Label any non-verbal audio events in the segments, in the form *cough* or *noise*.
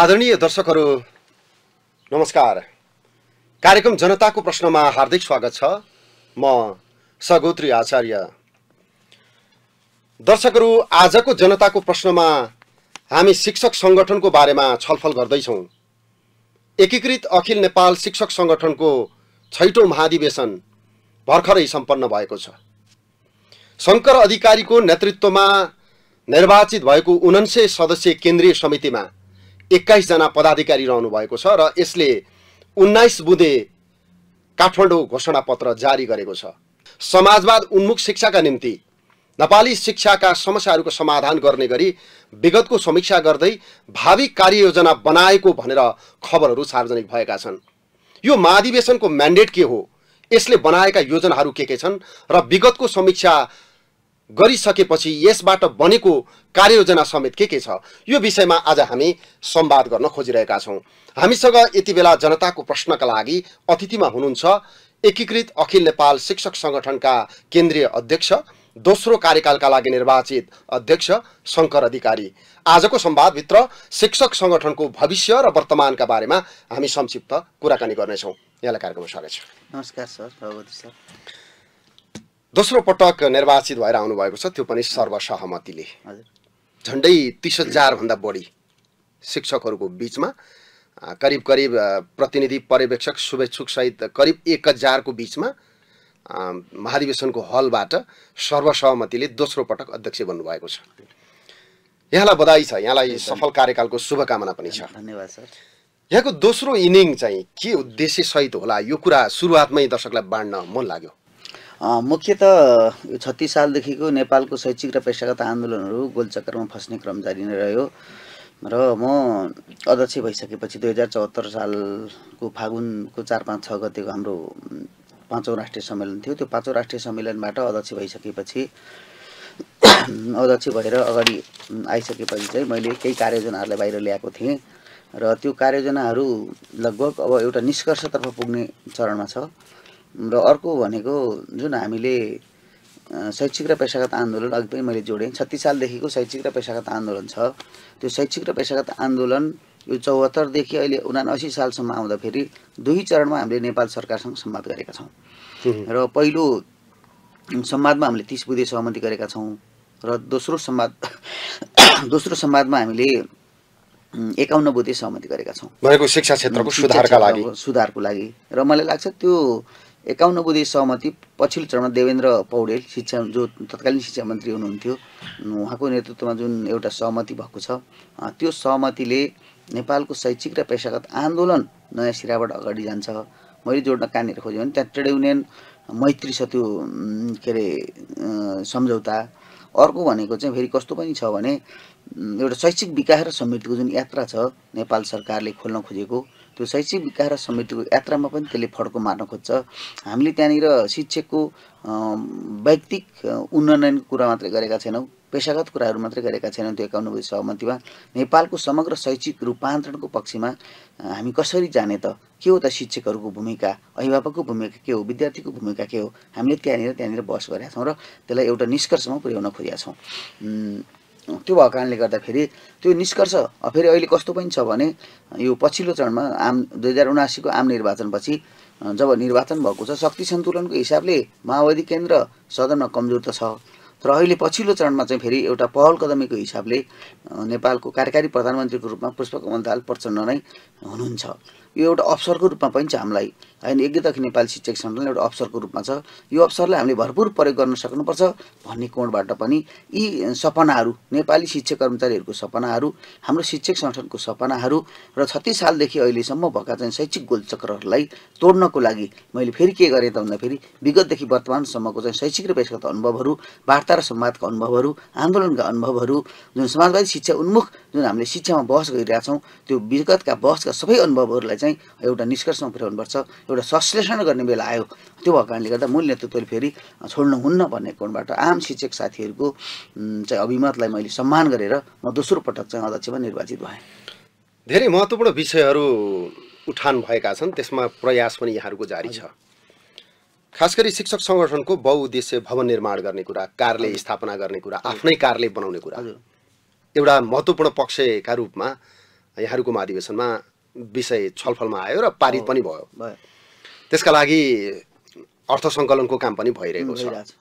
आदरणीय दर्शकहरू नमस्कार कार्यक्रम जनताको प्रश्नमा हार्दिक स्वागत छ म सगोत्री आचार्य दर्शकहरू आजको जनताको प्रश्नमा हामी शिक्षक सङ्गठनको बारेमा छलफल गर्दैछौँ एकीकृत अखिल नेपाल शिक्षक सङ्गठनको छैटौँ महाधिवेशन भर्खरै सम्पन्न भएको छ शङ्कर अधिकारीको नेतृत्वमा निर्वाचित भएको उन्नाइस सदस्यीय केन्द्रीय समितिमा एक्काइसजना पदाधिकारी रहनु भएको छ र यसले उन्नाइस बुँदे काठमाडौँ घोषणापत्र जारी गरेको छ समाजवाद उन्मुख शिक्षाका निम्ति नेपाली शिक्षाका समस्याहरूको समाधान गर्ने गरी विगतको समीक्षा गर्दै भावी कार्ययोजना बनाएको भनेर खबरहरू सार्वजनिक भएका छन् यो महाधिवेशनको म्यान्डेट के हो यसले बनाएका योजनाहरू के के छन् र विगतको समीक्षा गरिसकेपछि यसबाट बनेको कार्ययोजना समेत के के छ यो विषयमा आज हामी संवाद गर्न खोजिरहेका छौँ हामीसँग यति बेला जनताको प्रश्नका लागि अतिथिमा हुनुहुन्छ एकीकृत अखिल नेपाल शिक्षक सङ्गठनका केन्द्रीय अध्यक्ष दोस्रो कार्यकालका लागि निर्वाचित अध्यक्ष शङ्कर अधिकारी आजको संवादभित्र शिक्षक सङ्गठनको भविष्य र वर्तमानका बारेमा हामी संक्षिप्त कुराकानी गर्नेछौँ यहाँलाई कार्यक्रममा स्वागत छ नमस्कार सर सर दोस्रो पटक निर्वाचित भएर आउनुभएको छ त्यो पनि सर्वसहमतिले झन्डै तिस हजारभन्दा बढी शिक्षकहरूको बिचमा करिब करिब प्रतिनिधि पर्यवेक्षक शुभेच्छुकसहित करिब एक हजारको बिचमा महाधिवेशनको हलबाट सर्वसहमतिले दोस्रो पटक अध्यक्ष बन्नुभएको छ यहाँलाई बधाई छ यहाँलाई सफल कार्यकालको शुभकामना पनि छ धन्यवाद सर यहाँको दोस्रो इनिङ चाहिँ के उद्देश्यसहित होला यो कुरा सुरुवातमै दर्शकलाई बाँड्न मन लाग्यो मुख्यत छत्तिस सालदेखिको नेपालको शैक्षिक र पेसागत आन्दोलनहरू गोलचक्करमा फस्ने क्रम जारी नै रह्यो र म अध्यक्ष भइसकेपछि दुई हजार चौहत्तर सालको फागुनको चार पाँच छ गतिको हाम्रो पाँचौँ राष्ट्रिय सम्मेलन थियो त्यो पाँचौँ राष्ट्रिय सम्मेलनबाट अध्यक्ष भइसकेपछि *clears throat* अध्यक्ष भएर अगाडि आइसकेपछि चाहिँ मैले केही कार्ययोजनाहरूलाई बाहिर ल्याएको थिएँ र त्यो कार्ययोजनाहरू लगभग अब एउटा निष्कर्षतर्फ पुग्ने चरणमा छ र अर्को भनेको जुन हामीले शैक्षिक र पेसागत आन्दोलन अघि पनि मैले जोडेँ छत्तिस सालदेखिको शैक्षिक र पेसागत आन्दोलन छ त्यो शैक्षिक र पेसागत आन्दोलन यो चौहत्तरदेखि अहिले उनासी सालसम्म आउँदाखेरि दुई चरणमा हामीले नेपाल सरकारसँग सम्वाद गरेका छौँ र पहिलो संवादमा हामीले तिस बुधे सहमति गरेका छौँ र दोस्रो संवाद *coughs* दोस्रो संवादमा हामीले एकाउन्न बुधे सहमति गरेका छौँ शिक्षा क्षेत्रको सुधारका लागि सुधारको लागि र मलाई लाग्छ त्यो एकाउन्न बुधे सहमति पछिल्लो चरणमा देवेन्द्र पौडेल शिक्षा जो तत्कालीन शिक्षा मन्त्री हुनुहुन्थ्यो उहाँको नेतृत्वमा जुन एउटा सहमति भएको छ त्यो सहमतिले नेपालको शैक्षिक र पेसागत आन्दोलन नयाँ सिराबाट अगाडि जान्छ मैले जोड्न कहाँनिर खोजेँ भने त्यहाँ ट्रेड युनियन मैत्री छ त्यो के अरे सम्झौता अर्को भनेको चाहिँ फेरि कस्तो पनि छ भने एउटा शैक्षिक विकास र समृद्धिको जुन यात्रा छ नेपाल सरकारले खोल्न खोजेको त्यो शैक्षिक विकास र समृद्धिको यात्रामा पनि त्यसले फड्को मार्न खोज्छ हामीले त्यहाँनिर शिक्षकको व्यक्तिक उन्नयनको कुरा मात्रै गरेका छैनौँ पेसागत कुराहरू मात्रै गरेका छैनौँ त्यो एकाउन्नब्बे सहमतिमा नेपालको समग्र शैक्षिक रूपान्तरणको पक्षमा हामी कसरी जाने त के हो त शिक्षकहरूको भूमिका अभिभावकको भूमिका के हो विद्यार्थीको भूमिका के हो हामीले त्यहाँनिर त्यहाँनिर बस गरेका छौँ र त्यसलाई एउटा निष्कर्षमा पुर्याउन खोजेका छौँ त्यो भएको कारणले गर्दाखेरि त्यो निष्कर्ष फेरि अहिले कस्तो पनि छ भने यो पछिल्लो चरणमा आम दुई हजार उनासीको आम निर्वाचनपछि जब निर्वाचन भएको छ शक्ति सन्तुलनको हिसाबले माओवादी केन्द्र सदनमा कमजोर त छ तर अहिले पछिल्लो चरणमा चाहिँ फेरि एउटा पहल कदमीको हिसाबले नेपालको कार्यकारी प्रधानमन्त्रीको रूपमा पुष्पकमल दाल प्रचण्ड नै हुनुहुन्छ यो एउटा अवसरको रूपमा पनि छ हामीलाई होइन एक नेपाली शिक्षक सङ्घले एउटा अवसरको रूपमा छ यो अवसरलाई हामीले भरपूर प्रयोग गर्न सक्नुपर्छ भन्ने कोणबाट पनि यी सपनाहरू नेपाली शिक्षक कर्मचारीहरूको सपनाहरू हाम्रो शिक्षक सङ्गठनको सपनाहरू र छत्तिस सालदेखि अहिलेसम्म भएका चाहिँ शैक्षिक गोलचक्रहरूलाई तोड्नको लागि मैले फेरि के गरेँ त भन्दाखेरि विगतदेखि वर्तमानसम्मको चाहिँ शैक्षिक र पेसगत अनुभवहरू वार्ता र संवादका अनुभवहरू आन्दोलनका अनुभवहरू जुन समाजवादी शिक्षा उन्मुख जुन हामीले शिक्षामा बहस गरिरहेछौँ त्यो विगतका बहसका सबै अनुभवहरूलाई चाहिँ एउटा निष्कर्षमा पुर्याउनुपर्छ एउटा संश्लेषण गर्ने बेला आयो त्यो भएको कारणले गर्दा मूल नेतृत्वले फेरि छोड्नु हुन्न भन्ने कोणबाट आम शिक्षक साथीहरूको चाहिँ अभिमतलाई मैले सम्मान गरेर म दोस्रो पटक चाहिँ अध्यक्षमा निर्वाचित भएँ धेरै महत्त्वपूर्ण विषयहरू उठान भएका छन् त्यसमा प्रयास पनि यहाँहरूको जारी छ खास गरी शिक्षक सङ्गठनको बहुद्देश्य भवन निर्माण गर्ने कुरा कार्यालय स्थापना गर्ने कुरा आफ्नै कार्यालय बनाउने कुरा एउटा महत्त्वपूर्ण पक्षका रूपमा यहाँहरूको महाधिवेशनमा विषय छलफलमा आयो र पारित पनि भयो त्यसका लागि अर्थ सङ्कलनको काम पनि भइरहेको छ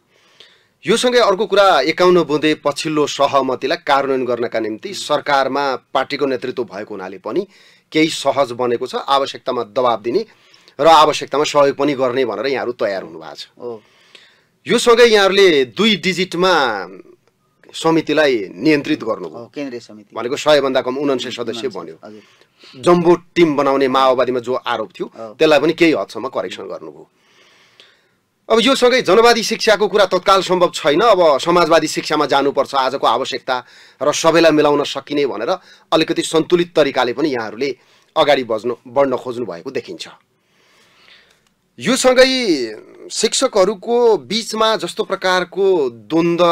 यो सँगै अर्को कुरा एकाउन्न बुँदे पछिल्लो सहमतिलाई कार्यान्वयन गर्नका निम्ति सरकारमा पार्टीको नेतृत्व भएको हुनाले पनि केही सहज बनेको छ आवश्यकतामा दबाब दिने र आवश्यकतामा सहयोग पनि गर्ने भनेर यहाँहरू तयार हुनुभएको छ यो सँगै यहाँहरूले दुई डिजिटमा समितिलाई नियन्त्रित गर्नुभयो केन्द्रीय समिति भनेको सयभन्दा कम उनान्सय सदस्य बन्यो जम्बो टिम बनाउने माओवादीमा जो आरोप थियो त्यसलाई पनि केही हदसम्म करेक्सन गर्नुभयो अब यो सँगै जनवादी शिक्षाको कुरा तत्काल सम्भव छैन अब समाजवादी शिक्षामा जानुपर्छ आजको आवश्यकता र सबैलाई मिलाउन सकिने भनेर अलिकति सन्तुलित तरिकाले पनि यहाँहरूले अगाडि बज्नु बढ्न खोज्नु भएको देखिन्छ यो सँगै शिक्षकहरूको बिचमा जस्तो प्रकारको द्वन्द्व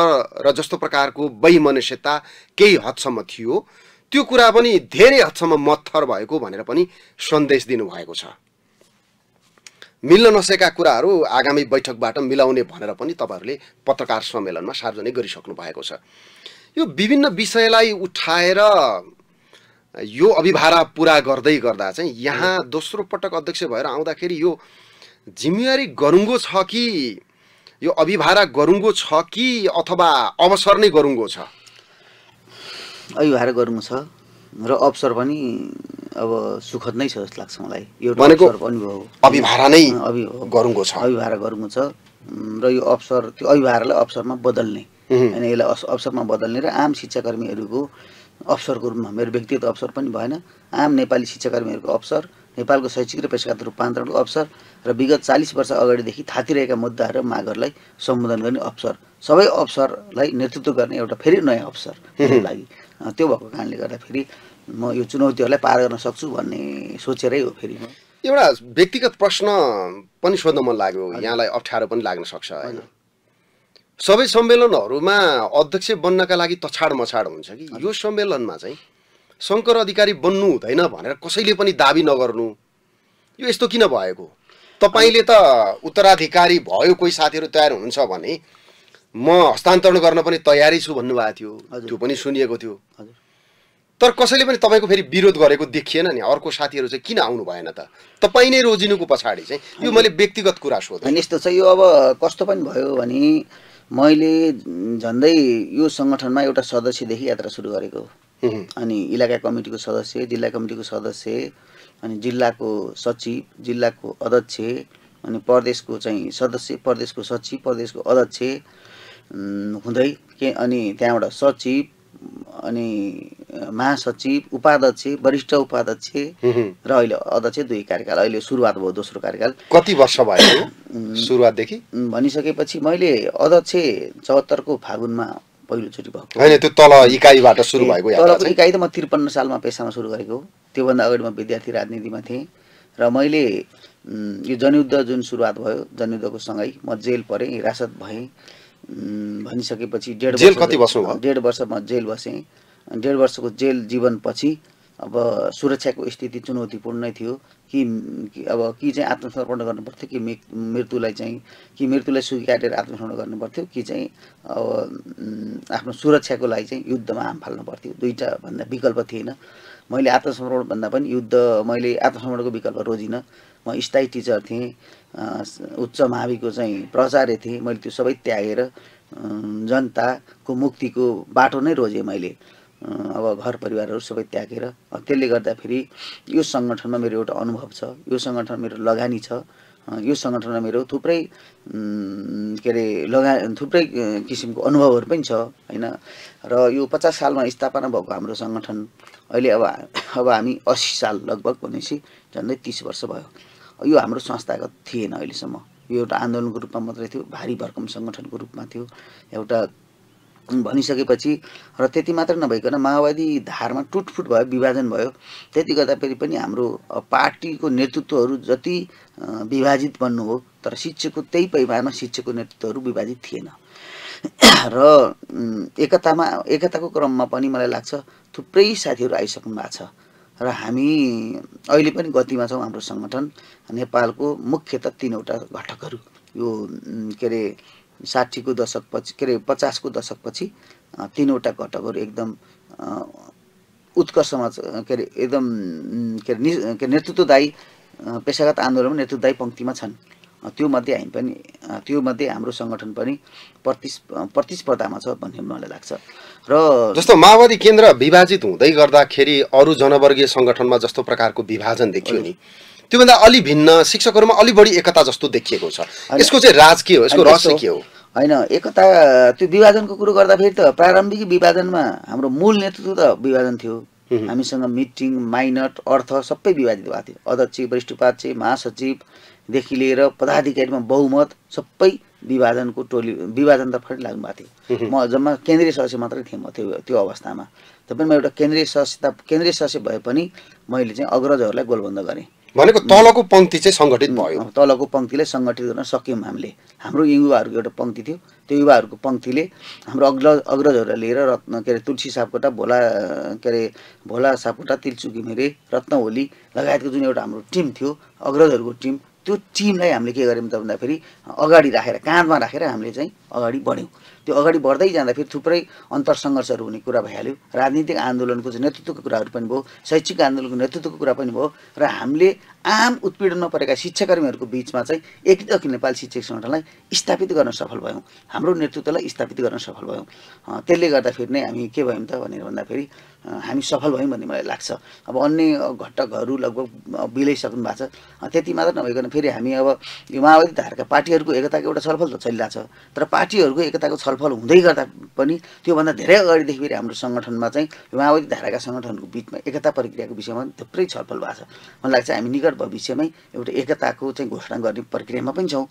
र जस्तो प्रकारको वैमनस्यता केही हदसम्म थियो त्यो कुरा पनि धेरै हदसम्म मत्थर भएको भनेर पनि सन्देश दिनुभएको छ मिल्न नसकेका कुराहरू आगामी बैठकबाट मिलाउने भनेर पनि तपाईँहरूले पत्रकार सम्मेलनमा सार्वजनिक गरिसक्नु भएको छ यो विभिन्न विषयलाई उठाएर यो अभिभारा पुरा गर्दै गर्दा चाहिँ यहाँ दोस्रो पटक अध्यक्ष भएर आउँदाखेरि यो जिम्मेवारी गरुङ्गो छ कि यो अभिभारा गरुङ्गो छ कि अथवा अवसर नै गरुङ्गो छ अयुहार गर्नु छ र अवसर पनि अब सुखद नै छ जस्तो लाग्छ मलाई यो अनुभव अभिभार नै गरुङ्गो छ अभिभार गर्नु छ र यो अवसर त्यो अभिभावलाई अवसरमा बदल्ने होइन यसलाई अवसरमा बदल्ने र आम शिक्षाकर्मीहरूको अवसरको रूपमा मेरो व्यक्तिगत अवसर पनि भएन आम नेपाली शिक्षाकर्मीहरूको अवसर नेपालको शैक्षिक र पेसागत रूपान्तरणको अवसर र विगत चालिस वर्ष अगाडिदेखि थातिरहेका मुद्दाहरू र मागहरूलाई सम्बोधन गर्ने अवसर सबै अवसरलाई नेतृत्व गर्ने एउटा फेरि नयाँ अवसर लागि त्यो भएको कारणले गर्दाखेरि म यो चुनौतीहरूलाई पार गर्न सक्छु भन्ने सोचेरै हो फेरि म एउटा व्यक्तिगत प्रश्न पनि सोध्न मन लाग्यो यहाँलाई अप्ठ्यारो पनि लाग्न सक्छ होइन सबै सम्मेलनहरूमा अध्यक्ष बन्नका लागि तछाड मछाड हुन्छ कि यो सम्मेलनमा चाहिँ शङ्कर अधिकारी बन्नु हुँदैन भनेर कसैले पनि दाबी नगर्नु यो यस्तो किन भएको तपाईँले त उत्तराधिकारी भयो कोही साथीहरू तयार हुनुहुन्छ भने म हस्तान्तरण गर्न पनि तयारी छु भन्नुभएको थियो त्यो पनि सुनिएको थियो तर कसैले पनि तपाईँको फेरि विरोध गरेको देखिएन नि अर्को साथीहरू चाहिँ किन आउनु भएन त तपाईँ नै रोजिनुको पछाडि चाहिँ यो मैले व्यक्तिगत कुरा सोधेँ यस्तो छ यो अब कस्तो पनि भयो भने मैले झन्डै यो सङ्गठनमा एउटा सदस्यदेखि यात्रा सुरु गरेको अनि इलाका कमिटीको सदस्य जिल्ला कमिटीको सदस्य अनि जिल्लाको सचिव जिल्लाको अध्यक्ष अनि प्रदेशको चाहिँ सदस्य प्रदेशको सचिव प्रदेशको अध्यक्ष हुँदै के अनि त्यहाँबाट सचिव अनि महासचिव उपाध्यक्ष वरिष्ठ उपाध्यक्ष र अहिले अध्यक्ष दुई कार्यकाल अहिले सुरुवात भयो दोस्रो कार्यकाल कति वर्ष भयो *coughs* सुरुवातदेखि भनिसकेपछि मैले अध्यक्ष चौहत्तरको फागुनमा पहिलोचोटि भएको होइन त्यो तल इकाइबाट सुरु भएको तल इकाइ त म त्रिपन्न सालमा पेसामा सुरु गरेको त्योभन्दा अगाडि म विद्यार्थी राजनीतिमा थिएँ र मैले यो जनयुद्ध जुन सुरुवात भयो जनयुद्धको सँगै म जेल परेँ हिरासत भएँ भनिसकेपछि डेढ जेल कति वर्ष डेढ म जेल बसेँ डेढ वर्षको जेल जीवनपछि अब सुरक्षाको स्थिति चुनौतीपूर्ण नै थियो कि अब कि चाहिँ आत्मसमर्पण गर्नु पर्थ्यो कि मृत्युलाई चाहिँ कि मृत्युलाई स्वीकारेर आत्मसमर्पण गर्नुपर्थ्यो कि चाहिँ अब आफ्नो सुरक्षाको लागि चाहिँ युद्धमा हाम फाल्नु पर्थ्यो दुईवटा भन्दा विकल्प थिएन मैले आत्मसमर्पण भन्दा पनि युद्ध मैले आत्मसमर्पणको विकल्प रोजिनँ म स्थायी टिचर थिएँ उच्च माविको चाहिँ प्रचार थिएँ मैले त्यो सबै त्यागेर जनताको मुक्तिको बाटो नै रोजेँ मैले अब घर परिवारहरू सबै त्यागेर त्यसले गर्दाखेरि यो सङ्गठनमा मेरो एउटा अनुभव छ यो सङ्गठनमा मेरो लगानी छ यो सङ्गठनमा मेरो थुप्रै के अरे लगा थुप्रै किसिमको अनुभवहरू पनि छ होइन र यो पचास सालमा स्थापना भएको हाम्रो सङ्गठन अहिले अब अब हामी असी साल लगभग भनेपछि झन्डै तिस वर्ष भयो यो हाम्रो संस्थागत थिएन अहिलेसम्म यो एउटा आन्दोलनको रूपमा मात्रै थियो भारी भरकम सङ्गठनको रूपमा थियो एउटा भनिसकेपछि र त्यति मात्र नभइकन माओवादी धारमा टुटफुट भयो विभाजन भयो त्यति गर्दा फेरि पनि हाम्रो पार्टीको नेतृत्वहरू जति विभाजित बन्नु हो तर शिक्षकको त्यही पैमामा शिक्षकको नेतृत्वहरू विभाजित थिएन *clears throat* र एकतामा एकताको क्रममा पनि मलाई लाग्छ थुप्रै साथीहरू आइसक्नु भएको छ र हामी अहिले पनि गतिमा छौँ हाम्रो सङ्गठन नेपालको त तिनवटा घटकहरू यो के अरे साठीको दशकपछि के अरे पचासको दशकपछि तिनवटा घटकहरू एकदम उत्कर्षमा के अरे एकदम के अरे नेतृत्वदायी पेसागत आन्दोलनमा नेतृत्वदायी पङ्क्तिमा छन् त्योमध्ये हामी पनि त्योमध्ये हाम्रो सङ्गठन पनि प्रतिस् प्रतिस्पर्धामा छ भन्ने मलाई लाग्छ र जस्तो माओवादी केन्द्र विभाजित हुँदै गर्दाखेरि अरू जनवर्गीय सङ्गठनमा जस्तो प्रकारको विभाजन देखियो नि त्योभन्दा अलि भिन्न शिक्षकहरूमा अलि बढी एकता जस्तो देखिएको छ यसको चाहिँ राज के हो यसको रहस्य के हो होइन एकता त्यो विभाजनको कुरो गर्दाखेरि त प्रारम्भिक विभाजनमा हाम्रो मूल नेतृत्व त विभाजन थियो हामीसँग मिटिङ माइनट अर्थ सबै विभाजित भएको थियो अध्यक्ष वरिष्ठ उपाध्यक्ष महासचिव देखि लिएर पदाधिकारीमा बहुमत सबै विभाजनको टोली विभाजनतर्फ लाग्नु भएको थियो म जम्मा केन्द्रीय सदस्य मात्रै थिएँ म त्यो त्यो अवस्थामा तपाईँ म एउटा केन्द्रीय सदस्यता केन्द्रीय सदस्य भए पनि मैले चाहिँ अग्रजहरूलाई गोलबन्द गरेँ भनेको तलको पङ्क्ति चाहिँ सङ्गठित भयो तलको पङ्क्तिलाई सङ्गठित गर्न सक्यौँ हामीले हाम्रो युवाहरूको एउटा पङ्क्ति थियो त्यो युवाहरूको पङ्क्तिले हाम्रो अग्रज अग्रजहरूलाई लिएर रत्न के अरे तुलसी सापकोटा भोला के अरे भोला सापकोटा तिलचुकी मेरे रत्न होली लगायतको जुन एउटा हाम्रो टिम थियो अग्रजहरूको टिम त्यो टिमलाई हामीले के गर्यौँ त भन्दाखेरि अगाडि राखेर काँधमा राखेर हामीले चाहिँ अगाडि बढ्यौँ त्यो अगाडि बढ्दै जाँदाखेरि थुप्रै अन्तरसङ्घर्षहरू हुने कुरा भइहाल्यो राजनीतिक आन्दोलनको चाहिँ नेतृत्वको कुराहरू पनि भयो शैक्षिक आन्दोलनको नेतृत्वको कुरा पनि भयो र हामीले आम उत्पीडनमा परेका शिक्षाकर्मीहरूको बिचमा चाहिँ एकीकृत अखिल नेपाली शिक्षक सङ्गठनलाई स्थापित गर्न सफल भयौँ हाम्रो नेतृत्वलाई स्थापित गर्न सफल भयौँ त्यसले गर्दाखेरि नै हामी के भयौँ त भनेर भन्दाखेरि हामी सफल भयौँ भन्ने मलाई लाग्छ अब अन्य घटकहरू लगभग बिलाइसक्नु भएको छ त्यति मात्र नभइकन फेरि हामी अब यो माओवादी धाराका पार्टीहरूको एकताको एउटा छलफल त चलिरहेको छ तर पार्टीहरूको एकताको छलफल हुँदै गर्दा पनि त्योभन्दा धेरै अगाडिदेखि फेरि हाम्रो सङ्गठनमा चाहिँ माओवादी धाराका सङ्गठनको बिचमा एकता प्रक्रियाको विषयमा थुप्रै छलफल भएको छ मलाई लाग्छ हामी निकट भविष्यमै एउटा एकताको चाहिँ घोषणा गर्ने प्रक्रियामा पनि छौँ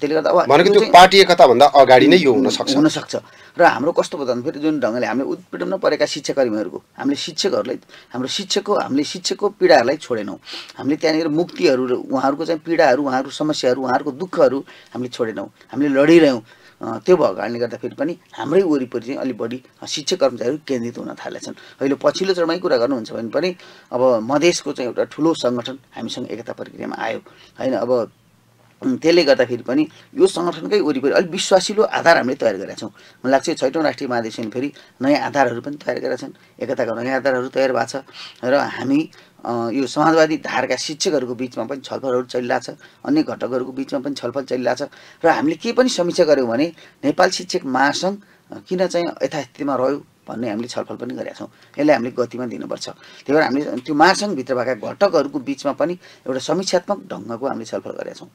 त्यसले गर्दा अब पार्टी एकताभन्दा अगाडि नै यो हुनसक्छ हुनसक्छ र हाम्रो कस्तो भन्दा फेरि जुन ढङ्गले हामीले उत्पीडन परेका शिक्षाकर्मीहरूको हामीले शिक्षकहरूलाई हाम्रो शिक्षकको हामीले शिक्षकको पीडाहरूलाई छोडेनौँ हामीले त्यहाँनिर मुक्तिहरू उहाँहरूको चाहिँ पीडाहरू उहाँहरूको समस्याहरू उहाँहरूको दुःखहरू हामीले छोडेनौँ हामीले लडिरह्यौँ त्यो भएको कारणले गर्दाखेरि पनि हाम्रै वरिपरि चाहिँ अलिक बढी शिक्षक कर्मचारीहरू केन्द्रित हुन थालेछन् अहिले पछिल्लो चरणमै कुरा गर्नुहुन्छ भने पनि अब मधेसको चाहिँ एउटा ठुलो सङ्गठन हामीसँग एकता प्रक्रियामा आयो होइन अब त्यसले गर्दाखेरि पनि यो सङ्गठनकै वरिपरि अलिक विश्वासिलो आधार हामीले तयार गरेका छौँ मलाई लाग्छ छैटौँ राष्ट्रिय महाधिवेशन फेरि नयाँ आधारहरू पनि तयार गरेका छन् एकताको नयाँ आधारहरू तयार भएको छ र हामी यो समाजवादी धारका शिक्षकहरूको बिचमा पनि छलफलहरू चलिरहेछ अन्य घटकहरूको बिचमा पनि छलफल चलिरहेछ र हामीले के पनि समीक्षा गऱ्यौँ भने नेपाल शिक्षक महासङ्घ किन चाहिँ यथास्थितिमा रह्यो भन्ने हामीले छलफल पनि गरेका छौँ यसलाई हामीले गतिमा दिनुपर्छ त्यही भएर हामीले त्यो भित्र भएका घटकहरूको बिचमा पनि एउटा समीक्षात्मक ढङ्गको हामीले छलफल गरेका छौँ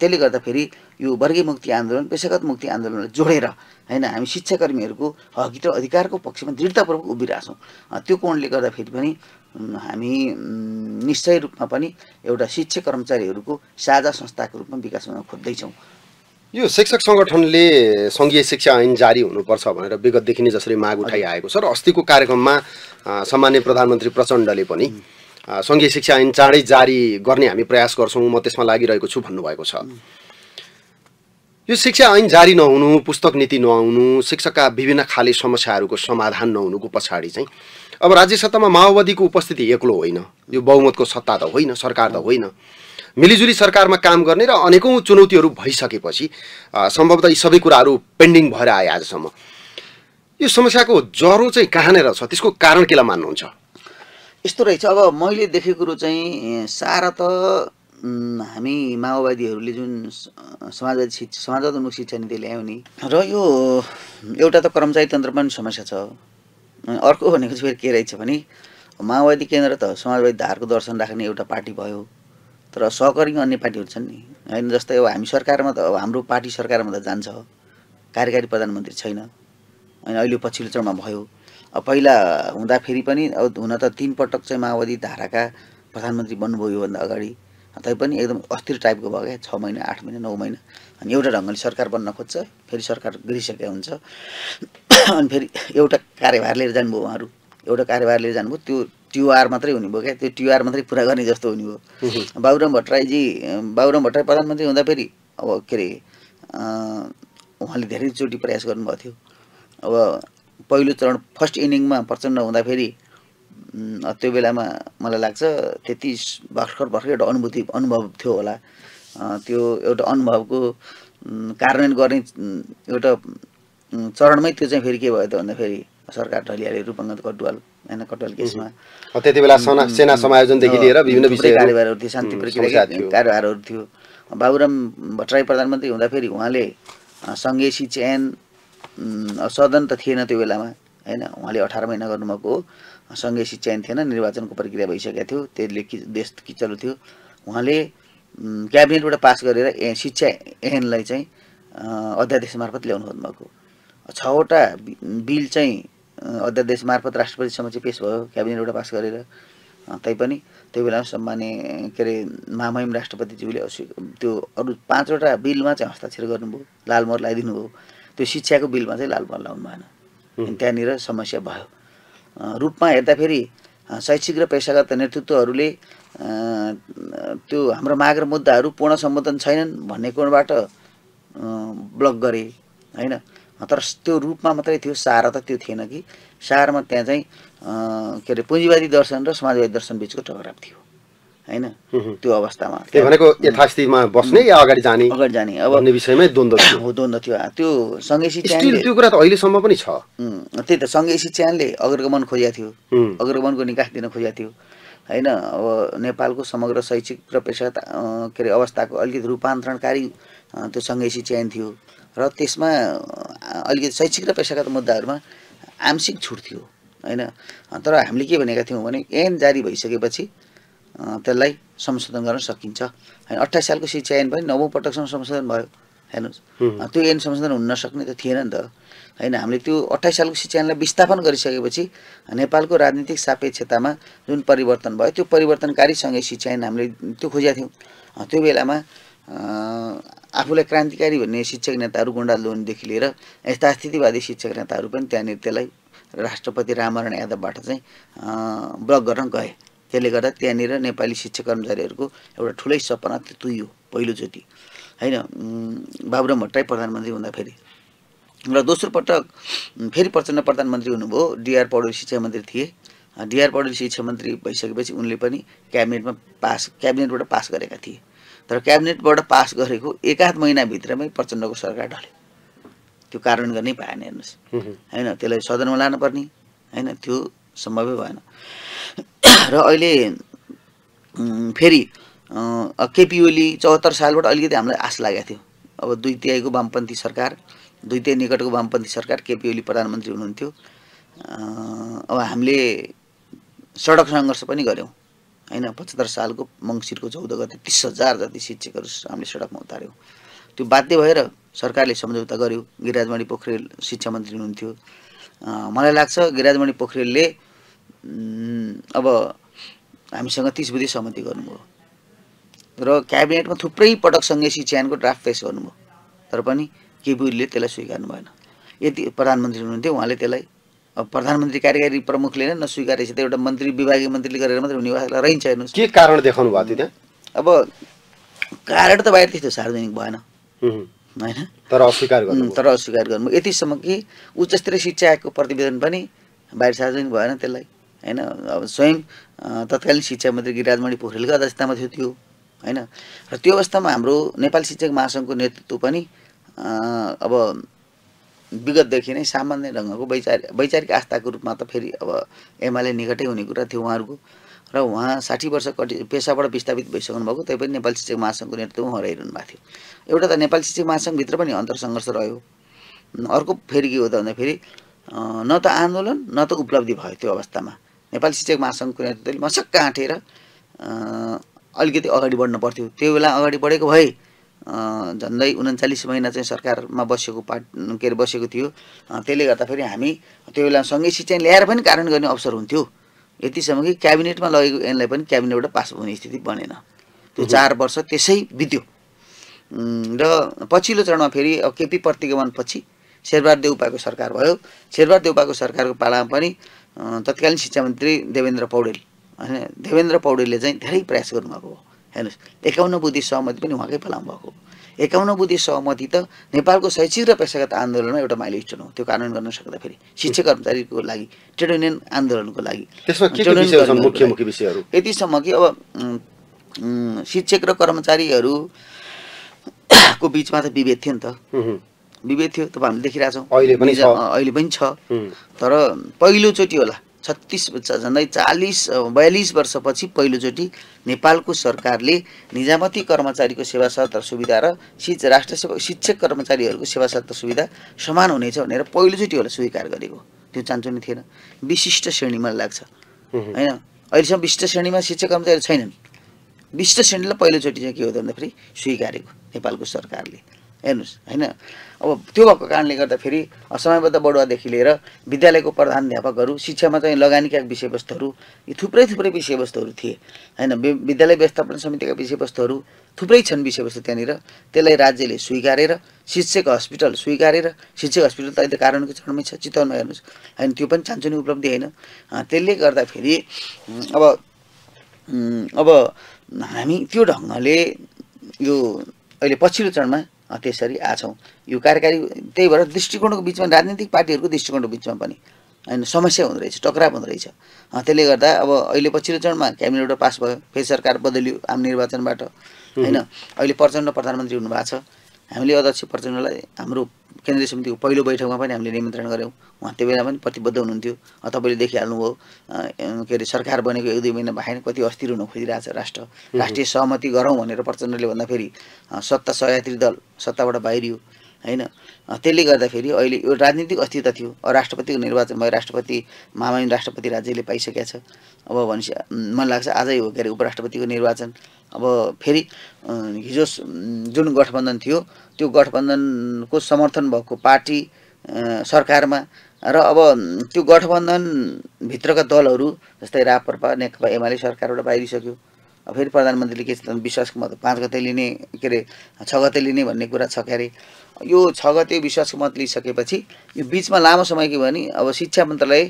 त्यसले गर्दा फेरि यो वर्गीय मुक्ति आन्दोलन पेसागत मुक्ति आन्दोलनलाई जोडेर होइन हामी शिक्षाकर्मीहरूको हकित र अधिकारको पक्षमा दृढतापूर्वक उभिरहेको छौँ त्यो कोणले गर्दाखेरि पनि हामी निश्चय रूपमा पनि एउटा शिक्षक कर्मचारीहरूको साझा संस्थाको रूपमा विकास हुन खोज्दैछौँ यो शिक्षक सङ्गठनले सङ्घीय शिक्षा ऐन जारी हुनुपर्छ भनेर विगतदेखि नै जसरी माग उठाइआएको छ र अस्तिको कार्यक्रममा सामान्य प्रधानमन्त्री प्रचण्डले पनि सङ्घीय शिक्षा ऐन चाँडै जारी गर्ने हामी प्रयास गर्छौँ म त्यसमा लागिरहेको छु भन्नुभएको छ यो शिक्षा ऐन जारी नहुनु पुस्तक नीति नआउनु शिक्षकका विभिन्न खाले समस्याहरूको समाधान नहुनुको पछाडि चाहिँ अब राज्य सत्तामा माओवादीको उपस्थिति एक्लो होइन यो बहुमतको सत्ता त होइन सरकार त होइन मिलिजुली सरकारमा काम गर्ने र अनेकौँ चुनौतीहरू भइसकेपछि सम्भवतः यी सबै कुराहरू पेन्डिङ भएर आए आजसम्म यो समस्याको ज्वरो चाहिँ कहाँनिर छ त्यसको कारण केलाई मान्नुहुन्छ यस्तो रहेछ अब मैले देखेको कुरो चाहिँ सारा त हामी माओवादीहरूले जुन समाजवादी शिक्षा समाजवादोन्मुख शिक्षा नीति ल्यायौँ नि र यो एउटा त कर्मचारी तन्त्र पनि समस्या छ अर्को भनेको चाहिँ फेरि के रहेछ भने माओवादी केन्द्र त समाजवादी धारको दर्शन राख्ने एउटा पार्टी भयो तर सहकर्मी अन्य पार्टीहरू छन् नि होइन जस्तै अब हामी सरकारमा त अब हाम्रो पार्टी सरकारमा त जान्छ कार्यकारी प्रधानमन्त्री छैन होइन अहिले पछिल्लो चरणमा भयो अब पहिला हुँदाखेरि पनि अब हुन त तिन पटक चाहिँ माओवादी धाराका प्रधानमन्त्री बन्नुभयो योभन्दा अगाडि तैपनि एकदम अस्थिर टाइपको भयो क्या छ महिना आठ महिना नौ महिना अनि एउटा ढङ्गले सरकार बन्न खोज्छ फेरि सरकार गिरिसके हुन्छ *clears throat* अनि फेरि एउटा कार्यभार लिएर जानुभयो उहाँहरू एउटा कार्यभार लिएर जानुभयो त्यो टिआर मात्रै हुने भयो क्या त्यो टियुआर मात्रै पुरा गर्ने जस्तो हुने भयो बाबुराम भट्टराईजी बाबुराम भट्टराई प्रधानमन्त्री हुँदा फेरि अब के अरे उहाँले धेरैचोटि प्रयास गर्नुभएको थियो अब पहिलो चरण फर्स्ट इनिङमा प्रचण्ड हुँदाखेरि त्यो बेलामा मलाई लाग्छ त्यति भर्खर भर्खर एउटा अनुभूति अनुभव थियो होला त्यो एउटा अनुभवको कार्यान्वयन गर्ने एउटा चरणमै त्यो चाहिँ फेरि के भयो त भन्दाखेरि सरकार ढलिहाले रूपनाथ कटुवाल होइन कटल केसमा त्यति बेला सेना समायोजनदेखि लिएर विभिन्न कार्यभारहरू थियो शान्ति प्रक्रिया कार्यभारहरू थियो बाबुराम भट्टराई प्रधानमन्त्री हुँदाखेरि उहाँले सङ्घेसी चयन सदन त थिएन त्यो बेलामा होइन उहाँले अठार महिना गर्नुभएको हो सङ्घेसी चयन थिएन निर्वाचनको प्रक्रिया भइसकेको थियो त्यसले कि देश किचलो थियो उहाँले क्याबिनेटबाट पास गरेर ए शिक्षा एनलाई चाहिँ अध्यादेश मार्फत ल्याउनु खोज्नुभएको छवटा बिल चाहिँ अध्यादेश मार्फत राष्ट्रपति समक्ष पेस भयो क्याबिनेटबाट पास गरेर तैपनि त्यो बेलामा सम्मान्य के अरे महामहिम राष्ट्रपतिज्यूले त्यो अरू पाँचवटा बिलमा चाहिँ हस्ताक्षर गर्नुभयो लालमोहर लगाइदिनु भयो त्यो शिक्षाको बिलमा चाहिँ लालमोहर लाउनु भएन त्यहाँनिर समस्या भयो रूपमा हेर्दाखेरि शैक्षिक र पेसागत नेतृत्वहरूले त्यो हाम्रो माग र मुद्दाहरू पूर्ण सम्बोधन छैनन् भन्ने कोणबाट ब्लक गरे होइन तर त्यो रूपमा मात्रै थियो सारा त त्यो थिएन कि सारमा त्यहाँ चाहिँ के अरे पुँजीवादी दर्शन र समाजवादी दर्शन बिचको टकराव थियो होइन त्यो अवस्थामा त्यो भनेको यथास्थितिमा बस्ने या अगाडि जाने अगाडि जाने अब विषयमै द्वन्द्व हो द्वन्द थियो त्यो सङ्घेसी च्यानले त्यो कुरा त अहिलेसम्म पनि छ त्यही त सङ्गेसी च्यानले अग्रगमन खोजेको थियो अग्रगमनको निकास दिन खोजेको थियो होइन अब नेपालको समग्र शैक्षिक र पेसा के अरे अवस्थाको अलिकति रूपान्तरणकारी त्यो सङ्घेसी चयन थियो र त्यसमा अलिकति शैक्षिक र पेसागत मुद्दाहरूमा आंशिक छुट थियो होइन तर हामीले के भनेका थियौँ भने एन जारी भइसकेपछि त्यसलाई संशोधन गर्न सकिन्छ होइन अठाइस सालको शिक्षा चयन पनि नवौँ पटकसम्म संशोधन भयो हेर्नुहोस् त्यो एन संशोधन हुन नसक्ने त थिएन नि त होइन हामीले त्यो अठाइस सालको शिक्षानीलाई विस्थापन गरिसकेपछि नेपालको राजनीतिक सापेक्षतामा जुन परिवर्तन भयो त्यो परिवर्तनकारी परिवर्तनकारीसँगै शिक्षायन हामीले त्यो खोजेका थियौँ त्यो बेलामा आफूलाई क्रान्तिकारी भन्ने शिक्षक नेताहरू गुण्डा लोनदेखि लिएर यस्ता स्थितिवादी शिक्षक नेताहरू पनि त्यहाँनिर त्यसलाई राष्ट्रपति रामरण यादवबाट चाहिँ ब्लक गर्न गए त्यसले गर्दा त्यहाँनिर नेपाली शिक्षक कर्मचारीहरूको एउटा ठुलै सपना त्यो तुयो पहिलोचोटि होइन बाबुराम भट्टराई प्रधानमन्त्री हुँदाखेरि र दोस्रो पटक फेरि प्रचण्ड प्रधानमन्त्री हुनुभयो डिआर पौडेल शिक्षा मन्त्री थिए डिआर पौडेल शिक्षा मन्त्री भइसकेपछि उनले पनि क्याबिनेटमा पास क्याबिनेटबाट पास गरेका थिए तर क्याबिनेटबाट पास गरेको एकाध महिनाभित्रमै प्रचण्डको सरकार ढल्यो त्यो कारण गर्नै पाएन हेर्नुहोस् होइन त्यसलाई सदनमा लानुपर्ने होइन त्यो सम्भवै भएन र अहिले फेरि केपी ओली चौहत्तर सालबाट अलिकति हामीलाई आश लागेको थियो अब दुई तिहाईको वामपन्थी सरकार दुइटै निकटको वामपन्थी सरकार केपी ओली प्रधानमन्त्री हुनुहुन्थ्यो अब हामीले सडक सङ्घर्ष पनि गऱ्यौँ होइन पचहत्तर सालको मङ्सिरको चौध गते तिस हजार जति शिक्षकहरू हामीले सडकमा उतार्यौँ त्यो बाध्य भएर सरकारले सम्झौता गर्यो गिरिराजमणि पोखरेल शिक्षा मन्त्री हुनुहुन्थ्यो मलाई लाग्छ गिरिराजमणि पोखरेलले अब हामीसँग तिस बुझे सहमति गर्नुभयो र क्याबिनेटमा थुप्रै पटकसँगै शिक्षाको ड्राफ्ट पेस गर्नुभयो तर पनि केबुरले त्यसलाई स्वीकार्नु भएन यति प्रधानमन्त्री हुनुहुन्थ्यो उहाँले त्यसलाई अब प्रधानमन्त्री कार्यकारी प्रमुखले नै नस्वीकार त एउटा मन्त्री विभागीय मन्त्रीले गरेर मात्रै हुने रहन्छ हेर्नुहोस् के कारण देखाउनु भएको थियो त्यहाँ अब कारण त बाहिर त्यस्तो सार्वजनिक भएन होइन तर अस्वीकार गर्नु तर अस्वीकार गर्नु यतिसम्म कि उच्चस्तरीय शिक्षा आयोगको प्रतिवेदन पनि बाहिर सार्वजनिक भएन त्यसलाई होइन अब स्वयं तत्कालीन शिक्षा मन्त्री गिरिराजमणि पोखरेलको अध्यक्षतामा थियो त्यो होइन र त्यो अवस्थामा हाम्रो नेपाल शिक्षक महासङ्घको नेतृत्व पनि अब विगतदेखि नै सामान्य ढङ्गको वैचारिक वैचारिक आस्थाको रूपमा त फेरि अब एमाले निकटै हुने कुरा थियो उहाँहरूको र उहाँ साठी वर्ष कटि पेसाबाट विस्थापित भइसक्नु भएको तैपनि नेपाली शिक्षक महासङ्घको नेतृत्व उहाँ रहिरहनु भएको थियो एउटा त नेपाली शिक्षक महासङ्घभित्र पनि अन्तरसङ्घर्ष रह्यो अर्को फेरि के हो त भन्दाखेरि न त आन्दोलन न त उपलब्धि भयो त्यो अवस्थामा नेपाली शिक्षक महासङ्घको नेतृत्वले मसक्क आँटेर अलिकति अगाडि बढ्नु पर्थ्यो त्यो बेला अगाडि बढेको भए झन्डै उन्चालिस महिना चाहिँ सरकारमा बसेको पार्ट के अरे बसेको थियो त्यसले गर्दा फेरि हामी त्यो बेला सँगै शिक्षा ल्याएर पनि कारण गर्ने अवसर हुन्थ्यो यतिसम्म कि क्याबिनेटमा लगेको एनलाई पनि क्याबिनेटबाट पास हुने स्थिति बनेन त्यो चार वर्ष त्यसै बित्यो र पछिल्लो चरणमा फेरि अब केपी प्रतिगमनपछि शेरबहादुर देउपाको सरकार भयो शेरबहादुर देउपाको सरकारको पालामा पनि तत्कालीन शिक्षा मन्त्री देवेन्द्र पौडेल होइन देवेन्द्र पौडेलले चाहिँ धेरै प्रयास गर्नुभएको हो हेर्नुहोस् एकाउन्न बुद्धि सहमति पनि उहाँकै फलाम भएको एकाउन्न बुद्धि सहमति त नेपालको शैक्षिक र पेसागत आन्दोलनमा एउटा माइल इच्छन हो त्यो कार्यान्वयन गर्न फेरि शिक्षक कर्मचारीको लागि ट्रेड युनियन आन्दोलनको लागि यतिसम्म कि अब शिक्षक र कर्मचारीहरूको बिचमा त विभेद थियो नि त विभेद थियो तपाईँ हामीले देखिरहेछौँ अहिले पनि छ तर पहिलोचोटि होला छत्तिस झन्डै चालिस बयालिस वर्षपछि पहिलोचोटि नेपालको सरकारले निजामती कर्मचारीको सेवा सत्र सुविधा र शिक्ष राष्ट्र सेवा शिक्षक कर्मचारीहरूको सेवा सत्र सुविधा समान हुनेछ भनेर पहिलोचोटि होला स्वीकार गरेको त्यो चान्चो थिएन विशिष्ट श्रेणीमा लाग्छ होइन अहिलेसम्म विशिष्ट श्रेणीमा शिक्षक कर्मचारी छैनन् विशिष्ट श्रेणीलाई पहिलोचोटि चाहिँ के हो भन्दाखेरि स्वीकारेको नेपालको सरकारले हेर्नुहोस् होइन अब त्यो भएको कारणले गर्दा फेरि समयबद्ध बडुवादेखि लिएर विद्यालयको अध्यापकहरू शिक्षामा चाहिँ लगानीका विषयवस्तुहरू यी थुप्रै थुप्रै विषयवस्तुहरू थिए होइन विद्यालय व्यवस्थापन समितिका विषयवस्तुहरू थुप्रै छन् विषयवस्तु त्यहाँनिर त्यसलाई राज्यले स्वीकारेर शिक्षक हस्पिटल स्वीकारेर शिक्षक हस्पिटल त अहिले कारणको चरणमै छ चितवनमा हेर्नुहोस् होइन त्यो पनि चान्चुने उपलब्धि होइन त्यसले गर्दाखेरि अब अब हामी त्यो ढङ्गले यो अहिले पछिल्लो चरणमा त्यसरी आछौँ यो कार्यकारी त्यही भएर दृष्टिकोणको बिचमा राजनीतिक पार्टीहरूको दृष्टिकोणको बिचमा पनि होइन समस्या हुँदो रहेछ टक्राव हुँदो रहेछ त्यसले गर्दा अब अहिले पछिल्लो चरणमा क्याबिनेट पास भयो फेरि सरकार बदलियो आम निर्वाचनबाट होइन अहिले प्रचण्ड प्रधानमन्त्री हुनुभएको छ हामीले अध्यक्ष प्रचण्डलाई हाम्रो केन्द्रीय समितिको पहिलो बैठकमा पनि हामीले निमन्त्रण गऱ्यौँ उहाँ त्यो बेला पनि प्रतिबद्ध हुनुहुन्थ्यो तपाईँले देखिहाल्नुभयो के अरे सरकार बनेको एक दुई महिना बाहेक कति अस्थिर हुन खोजिरहेको छ राष्ट्र राष्ट्रिय सहमति गरौँ भनेर प्रचण्डले भन्दाखेरि सत्ता सहयात्री दल सत्ताबाट बाहिरियो होइन त्यसले गर्दाखेरि अहिले यो राजनीतिक अस्थिरता थियो राष्ट्रपतिको निर्वाचन भयो राष्ट्रपति महामहिम राष्ट्रपति राज्यले पाइसकेका छ अब भनेपछि मलाई लाग्छ आजै हो के अरे उपराष्ट्रपतिको निर्वाचन अब फेरि हिजो जुन गठबन्धन थियो त्यो गठबन्धनको समर्थन भएको पार्टी सरकारमा र अब त्यो गठबन्धनभित्रका दलहरू जस्तै रापरपा नेकपा एमाले सरकारबाट बाहिरिसक्यो फेरि प्रधानमन्त्रीले के विश्वासको मत पाँच गते लिने के अरे छ गते लिने भन्ने कुरा छ क्यारे यो छ गते विश्वासको मत लिइसकेपछि यो बिचमा लामो समय के भने अब शिक्षा मन्त्रालय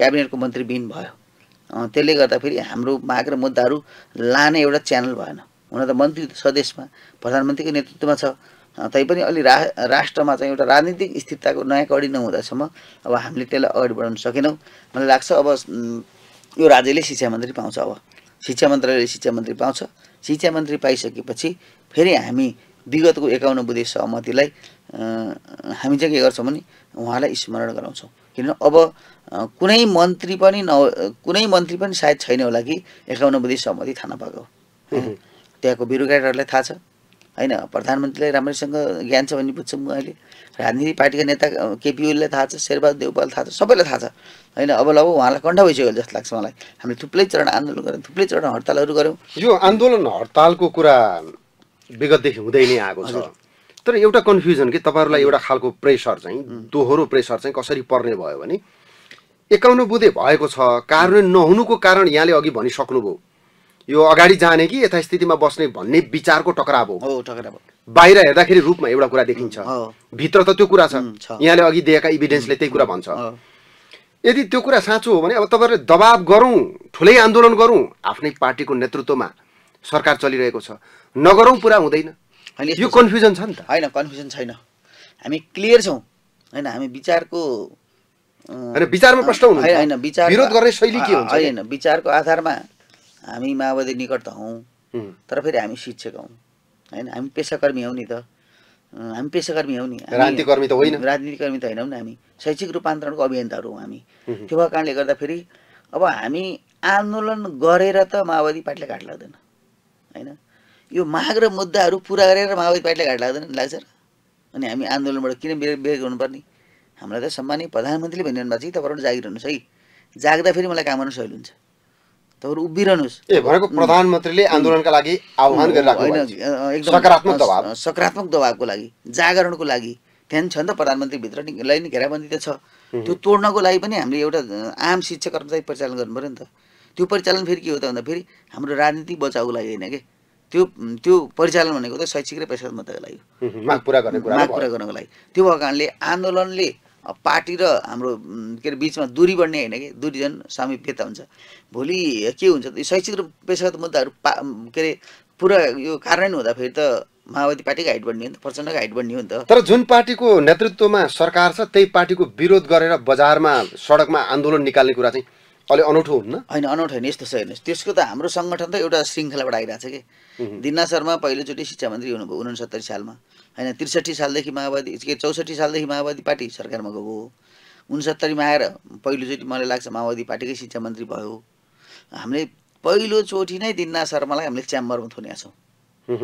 क्याबिनेटको मन्त्री बिन भयो त्यसले गर्दा फेरि हाम्रो माग र मुद्दाहरू लाने एउटा च्यानल भएन हुन त मन्त्री स्वदेशमा प्रधानमन्त्रीको नेतृत्वमा छ तैपनि अलि रा राष्ट्रमा चाहिँ एउटा राजनीतिक स्थिरताको नयाँ कडी नहुँदासम्म अब हामीले त्यसलाई अगाडि बढाउन सकेनौँ मलाई लाग्छ अब यो राज्यले शिक्षा मन्त्री पाउँछ अब शिक्षा मन्त्रालयले शिक्षा मन्त्री पाउँछ शिक्षा मन्त्री पाइसकेपछि फेरि हामी विगतको एकाउन्न बुधे सहमतिलाई हामी चाहिँ के गर्छौँ भने उहाँलाई स्मरण गराउँछौँ किनभने अब कुनै मन्त्री पनि न कुनै मन्त्री पनि सायद छैन होला कि एकाउन्न बुधे सहमति थाहा नपाएको त्यहाँको ब्युरोक्रेटहरूलाई थाहा छ होइन प्रधानमन्त्रीलाई राम्रैसँग ज्ञान छ भन्ने बुझ्छु म अहिले राजनीति पार्टीका नेता केपी ओलीलाई थाहा छ शेरबहादुर देउपाल थाहा छ सबैलाई थाहा छ होइन अब ल उहाँलाई कण्ठ भइसक्यो जस्तो लाग्छ मलाई हामीले थुप्रै चरण आन्दोलन गऱ्यौँ थुप्रै चरण हडतालहरू गऱ्यौँ यो आन्दोलन हडतालको कुरा विगतदेखि हुँदै नै आएको छ तर एउटा कन्फ्युजन कि तपाईँहरूलाई एउटा खालको प्रेसर चाहिँ दोहोरो प्रेसर चाहिँ कसरी पर्ने भयो भने एकाउन्न बुधे भएको छ कार्यान्वयन नहुनुको कारण यहाँले अघि भनिसक्नुभयो यो अगाडि जाने कि यथास्थितिमा बस्ने भन्ने विचारको टकराव हो टकराव बाहिर हेर्दाखेरि रूपमा एउटा कुरा देखिन्छ भित्र त त्यो कुरा छ यहाँले अघि दिएका इभिडेन्सले त्यही कुरा भन्छ यदि त्यो कुरा साँचो हो भने अब तपाईँहरूले दबाब गरौँ ठुलै आन्दोलन गरौँ आफ्नै पार्टीको नेतृत्वमा सरकार चलिरहेको छ नगरौँ पुरा हुँदैन यो कन्फ्युजन छ नि त होइन कन्फ्युजन छैन हामी क्लियर छौँ होइन हामी विचारको विचारमा प्रश्न होइन विचार विरोध गर्ने शैली के हुन्छ होइन विचारको आधारमा हामी माओवादी निकट त हौँ तर फेरि हामी शिक्षक हौँ होइन हामी पेसाकर्मी हौ नि त हामी पेसाकर्मी हौ नि राजनीतिकर्मी त होइन राजनीतिकर्मी त होइनौँ नि हामी शैक्षिक रूपान्तरणको अभियन्ताहरू हौँ हामी त्यो भएको कारणले गर्दाखेरि अब हामी आन्दोलन गरेर त माओवादी पार्टीले घाट लाग्दैन होइन यो माग र मुद्दाहरू पुरा गरेर माओवादी पार्टीले घाट लाग्दैन लाग्छ र अनि हामी आन्दोलनबाट किन बेग हुनुपर्ने हामीलाई त सम्मानीय प्रधानमन्त्रीले भनिरहनु भएको छ कि तपाईँहरू जागिरहनुहोस् है जाग्दा फेरि मलाई काम गर्नु सहिलो हुन्छ तपाईँहरू उभिरहनुहोस् ए भनेको प्रधानमन्त्रीले आन्दोलनका लागि आह्वान गरिरहेको सकारात्मक दबाब सकारात्मक दबाबको लागि जागरणको लागि फ्यान छ नि त प्रधानमन्त्रीभित्र लाई नै घेराबन्दी त छ त्यो तोड्नको लागि पनि हामीले एउटा आम शिक्षा कर्मचारी परिचालन गर्नु पऱ्यो नि त त्यो परिचालन फेरि के हो त भन्दा फेरि हाम्रो राजनीति बचाउको लागि होइन कि त्यो त्यो परिचालन भनेको त शैक्षिक र पेसात्मकताको लागि माग पुरा गर्नको लागि त्यो भएको कारणले आन्दोलनले पार्टी र हाम्रो के अरे बिचमा दुरी बढ्ने होइन कि दुरी झन् सामिप्यता हुन्छ भोलि के हुन्छ त शैक्षिक र पेसागत मुद्दाहरू पा के अरे पुरा यो कार्यान्वयन हुँदाखेरि त माओवादी पार्टीको हाइट बढ्ने हो नि त प्रचण्डको हाइट बढ्ने हो नि त तर जुन पार्टीको नेतृत्वमा सरकार छ त्यही पार्टीको विरोध गरेर बजारमा सडकमा आन्दोलन निकाल्ने कुरा चाहिँ अलि अनौठो हुन्न होइन अनौठो होइन यस्तो छ हेर्नुहोस् त्यसको त हाम्रो सङ्गठन त एउटा श्रृङ्खलाबाट आइरहेको छ कि दिन्ना शर्मा पहिलोचोटि शिक्षा मन्त्री हुनुभयो उनसत्तरी सालमा होइन त्रिसठी सालदेखि माओवादी के चौसठी सालदेखि माओवादी पार्टी सरकारमा गएको हो उनसत्तरीमा आएर पहिलोचोटि मलाई लाग्छ माओवादी पार्टीकै शिक्षा मन्त्री भयो हामीले पहिलोचोटि नै दिन्ना शर्मालाई हामीले च्याम्बरमा थुनेका छौँ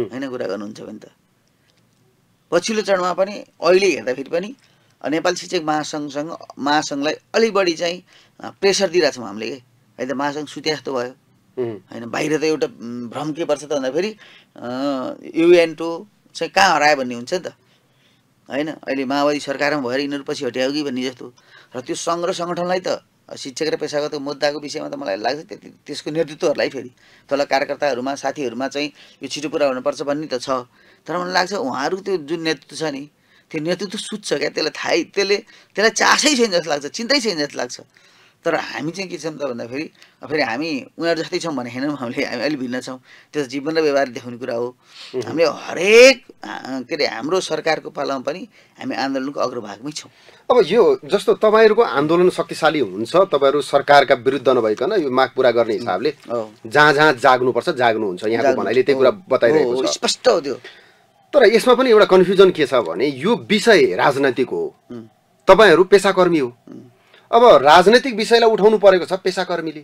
होइन कुरा गर्नुहुन्छ भने त पछिल्लो चरणमा पनि अहिले हेर्दाखेरि पनि नेपाल शिक्षक महासङ्घसँग महासङ्घलाई अलिक बढी चाहिँ प्रेसर दिइरहेछौँ हामीले कि अहिले त महासङ्घ सुत्या जस्तो भयो होइन बाहिर त एउटा भ्रम के पर्छ त भन्दाखेरि युएन चाहिँ कहाँ हरायो भन्ने हुन्छ नि त होइन अहिले माओवादी सरकारमा भएर यिनीहरू पछि हट्यायो कि भन्ने जस्तो र त्यो सङ्घ र सङ्गठनलाई त शिक्षक र पेसागत मुद्दाको विषयमा त मलाई लाग्छ त्यसको नेतृत्वहरूलाई फेरि तल कार्यकर्ताहरूमा साथीहरूमा चाहिँ यो छिटो पुरा हुनुपर्छ भन्ने त छ तर मलाई लाग्छ उहाँहरू त्यो जुन नेतृत्व छ नि त्यो नेतृत्व सुत्छ क्या त्यसलाई थाहै त्यसले त्यसलाई चासै छैन जस्तो लाग्छ चिन्तै छैन जस्तो लाग्छ तर हामी चाहिँ के छौँ त भन्दाखेरि फेरि हामी उनीहरू जस्तै छौँ भने हेर्नु हामीले हामी अलिक भिन्न छौँ त्यो जीवन र व्यवहार देखाउने कुरा हो हामीले हरेक के अरे हाम्रो सरकारको पालामा पनि हामी आन्दोलनको अग्रभागमै छौँ अब यो जस्तो तपाईँहरूको आन्दोलन शक्तिशाली हुन्छ तपाईँहरू सरकारका विरुद्ध नभइकन यो माग पुरा गर्ने हिसाबले जहाँ जहाँ जाग्नुपर्छ जाग्नुहुन्छ यहाँको भनाइले त्यही कुरा बताइरहेको छ स्पष्ट हो त्यो तर यसमा पनि एउटा कन्फ्युजन के छ भने यो विषय राजनैतिक हो तपाईँहरू पेसाकर्मी हो अब राजनैतिक विषयलाई उठाउनु परेको छ पेसाकर्मीले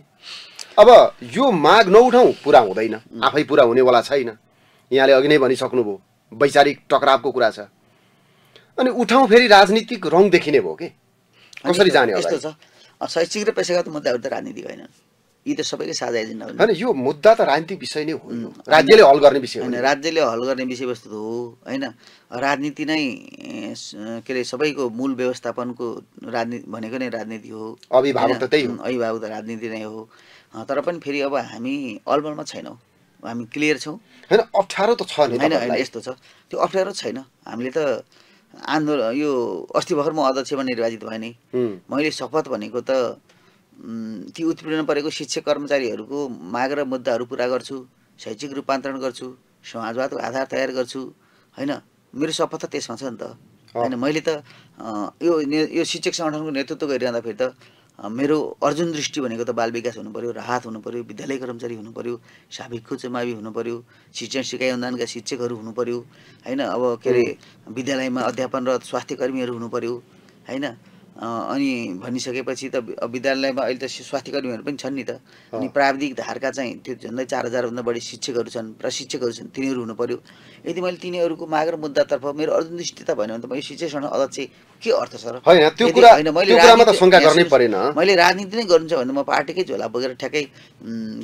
अब यो माग नउठाउँ पुरा हुँदैन आफै पुरा हुनेवाला छैन यहाँले अघि नै भनिसक्नुभयो वैचारिक टकरावको कुरा छ अनि उठाउँ फेरि राजनीतिक रङ देखिने भयो कि कसरी जाने यस्तो छ शैक्षिक र पेसागत मुद्दाहरू त राजनीति होइन यी त सबैले साझाइदिनु होइन यो मुद्दा त राजनीतिक विषय नै हो राज्यले हल गर्ने विषय होइन राज्यले हल गर्ने विषयवस्तु हो होइन राजनीति नै के अरे सबैको मूल व्यवस्थापनको राजनीति भनेको नै राजनीति हो अभिभावक त त्यही अभिभावक त राजनीति नै हो तर पनि फेरि अब हामी अलबलमा छैनौँ हामी क्लियर छौँ होइन अप्ठ्यारो त छ होइन होइन यस्तो छ त्यो अप्ठ्यारो छैन हामीले त आन्दोलन यो अस्ति भर्खर म अध्यक्षमा निर्वाचित भएँ नि मैले शपथ भनेको त ती उत्पीडन परेको शिक्षक कर्मचारीहरूको माग र मुद्दाहरू पुरा गर्छु शैक्षिक रूपान्तरण गर्छु समाजवादको आधार तयार गर्छु होइन मेरो शपथ त त्यसमा छ नि त होइन मैले त यो यो शिक्षक सङ्गठनको नेतृत्व गरिरहँदाखेरि त मेरो अर्जुन दृष्टि भनेको त बाल विकास पऱ्यो राहत पऱ्यो विद्यालय कर्मचारी पऱ्यो साबिक हुनु पऱ्यो शिक्षण सिकाइ अनुदानका शिक्षकहरू पऱ्यो होइन अब के अरे विद्यालयमा अध्यापनरत स्वास्थ्य कर्मीहरू पऱ्यो होइन अनि भनिसकेपछि त विद्यालयमा अहिले त स्वास्थ्यकर्मीहरू पनि छन् नि त अनि प्राविधिक धारका चाहिँ त्यो झन्डै चार हजारभन्दा बढी शिक्षकहरू छन् प्रशिक्षकहरू छन् तिनीहरू हुनु पऱ्यो यदि मैले तिनीहरूको माग र मुद्दातर्फ मेरो अर्जुन दृष्टिता भन्यो भने त मैले शिक्षकसँग अध्यक्ष के अर्थ छ र होइन मैले मैले राजनीति नै गर्नु छ भने म पार्टीकै झोला बोकेर ठ्याक्कै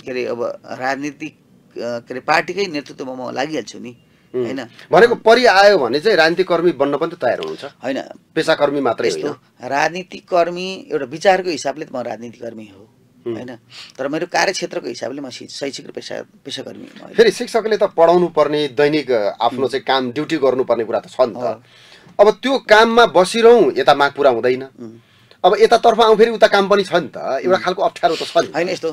के अरे अब राजनीतिक के अरे पार्टीकै नेतृत्वमा म लागिहाल्छु नि होइन भनेको परि आयो भने चाहिँ राजनीतिकर्मी बन्न पनि तयार हुनुहुन्छ होइन पेसाकर्मी मात्रै यस्तो राजनीतिकर्मी एउटा विचारको हिसाबले त म राजनीतिकर्मी हो होइन तर मेरो कार्यक्षेत्रको हिसाबले म शैक्षिक र पेसा पेसाकर्मी फेरि शिक्षकले त पढाउनु पर्ने दैनिक आफ्नो चाहिँ काम ड्युटी गर्नुपर्ने कुरा त छ नि त अब त्यो काममा बसिरहँ यता माग पुरा हुँदैन अब यतातर्फ आउँ फेरि उता काम पनि छ नि त एउटा खालको अप्ठ्यारो त छ नि होइन यस्तो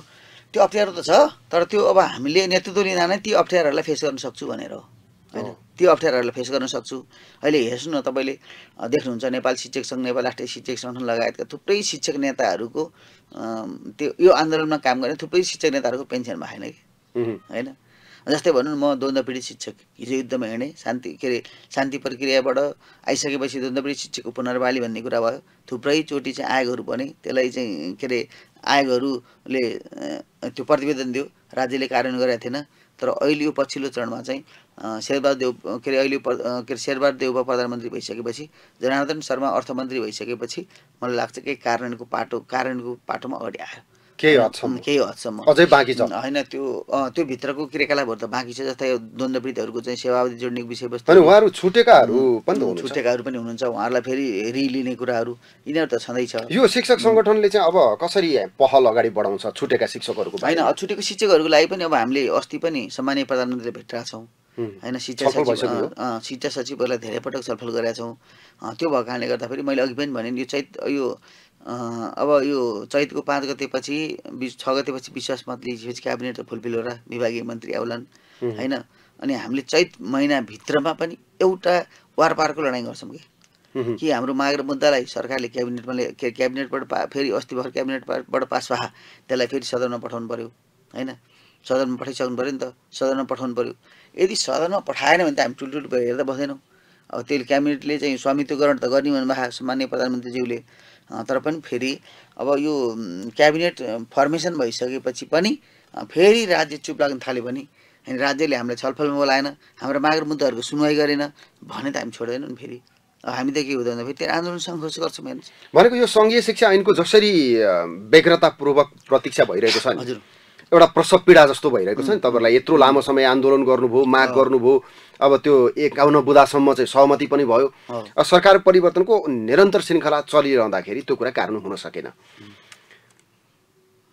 त्यो अप्ठ्यारो त छ तर त्यो अब हामीले नेतृत्व लिँदा नै ती अप्ठ्यारोहरूलाई फेस गर्न सक्छु भनेर हो होइन त्यो अप्ठ्याराहरूलाई फेस गर्न सक्छु अहिले हेर्छु न तपाईँले देख्नुहुन्छ नेपाल शिक्षक सङ्घ नेपाल राष्ट्रिय शिक्षक सङ्गठन लगायतका थुप्रै शिक्षक नेताहरूको त्यो यो आन्दोलनमा काम गर्ने थुप्रै शिक्षक नेताहरूको पेन्सन भएन कि होइन जस्तै भनौँ न म द्वन्द्वपीडित शिक्षक हिजो युद्धमा हिँडेँ शान्ति के अरे शान्ति प्रक्रियाबाट आइसकेपछि द्वन्द्वपीडित शिक्षकको पुनर्वाली भन्ने कुरा भयो थुप्रै चोटि चाहिँ आयोगहरू बने त्यसलाई चाहिँ के अरे आयोगहरूले त्यो प्रतिवेदन दियो राज्यले कार्यान्वयन गरेको थिएन तर अहिले यो पछिल्लो चरणमा चाहिँ देव के अरे अहिले के अरे शेरबहादुर देव प्रधानमन्त्री भइसकेपछि जनार्दन शर्मा अर्थमन्त्री भइसकेपछि मलाई लाग्छ कि कारणको पाटो कारणको पाटोमा अगाडि आयो केही हदसम्म केही हदसम्म अझै बाँकी छ होइन त्यो त्यो भित्रको क्रियाकलापहरू त बाँकी छ जस्तै यो द्वन्द्वपीडहरूको चाहिँ सेवावधि जोड्ने विषयवस्तु उहाँहरू छुटेकाहरू पनि छुटेकाहरू पनि हुनुहुन्छ उहाँहरूलाई फेरि रिलिने कुराहरू यिनीहरू त छँदैछ यो शिक्षक सङ्गठनले चाहिँ अब कसरी पहल अगाडि बढाउँछ छुटेका शिक्षकहरूको होइन छुटेको शिक्षकहरूको लागि पनि अब हामीले अस्ति पनि सामान्य प्रधानमन्त्रीले भेटेका छौँ होइन शिक्षा सचिव शिक्षा सचिवहरूलाई धेरै पटक छलफल गरेका छौँ त्यो भएको कारणले गर्दाखेरि मैले अघि पनि भने यो चैत यो अब यो चैतको पाँच गतेपछि बिस छ गतेपछि विश्वास मत लिएपछि क्याबिनेट फुलफिल होला विभागीय मन्त्री आउलान् होइन अनि हामीले चैत महिनाभित्रमा पनि एउटा वार पारको लडाइँ गर्छौँ कि कि हाम्रो माग र मुद्दालाई सरकारले क्याबिनेटमा क्याबिनेटबाट पा फेरि अस्ति भर्खर क्याबिनेटबाट पास भए त्यसलाई फेरि सदनमा पठाउनु पऱ्यो होइन सदनमा पठाइसक्नु पऱ्यो नि त सदनमा पठाउनु पऱ्यो यदि सदनमा पठाएन भने त हामी टुलटुल भएर हेर्दा बस्दैनौँ अब त्यसले क्याबिनेटले चाहिँ स्वामित्वकरण त गर्ने भन्नुभएको मान्य प्रधानमन्त्रीज्यूले तर पनि फेरि अब यो क्याबिनेट फर्मेसन भइसकेपछि पनि फेरि राज्य चुप लाग्न थाल्यो भने अनि राज्यले हामीलाई छलफलमा बोलाएन हाम्रो माग र मुद्दाहरूको सुनवाई गरेन भने त हामी छोड्दैनौँ नि फेरि हामी त के हुँदैन फेरि त्यहाँ आन्दोलन सङ्घर्ष गर्छौँ भनेको यो सङ्घीय शिक्षा ऐनको जसरी व्यग्रतापूर्वक प्रतीक्षा भइरहेको छ हजुर एउटा प्रसव पीडा जस्तो भइरहेको छ नि तपाईँहरूलाई यत्रो लामो समय आन्दोलन गर्नुभयो माग गर्नुभयो अब त्यो एकाउन्न बुदासम्म चाहिँ सहमति पनि भयो सरकार परिवर्तनको निरन्तर श्रृङ्खला चलिरहँदाखेरि त्यो कुरा कारण हुन सकेन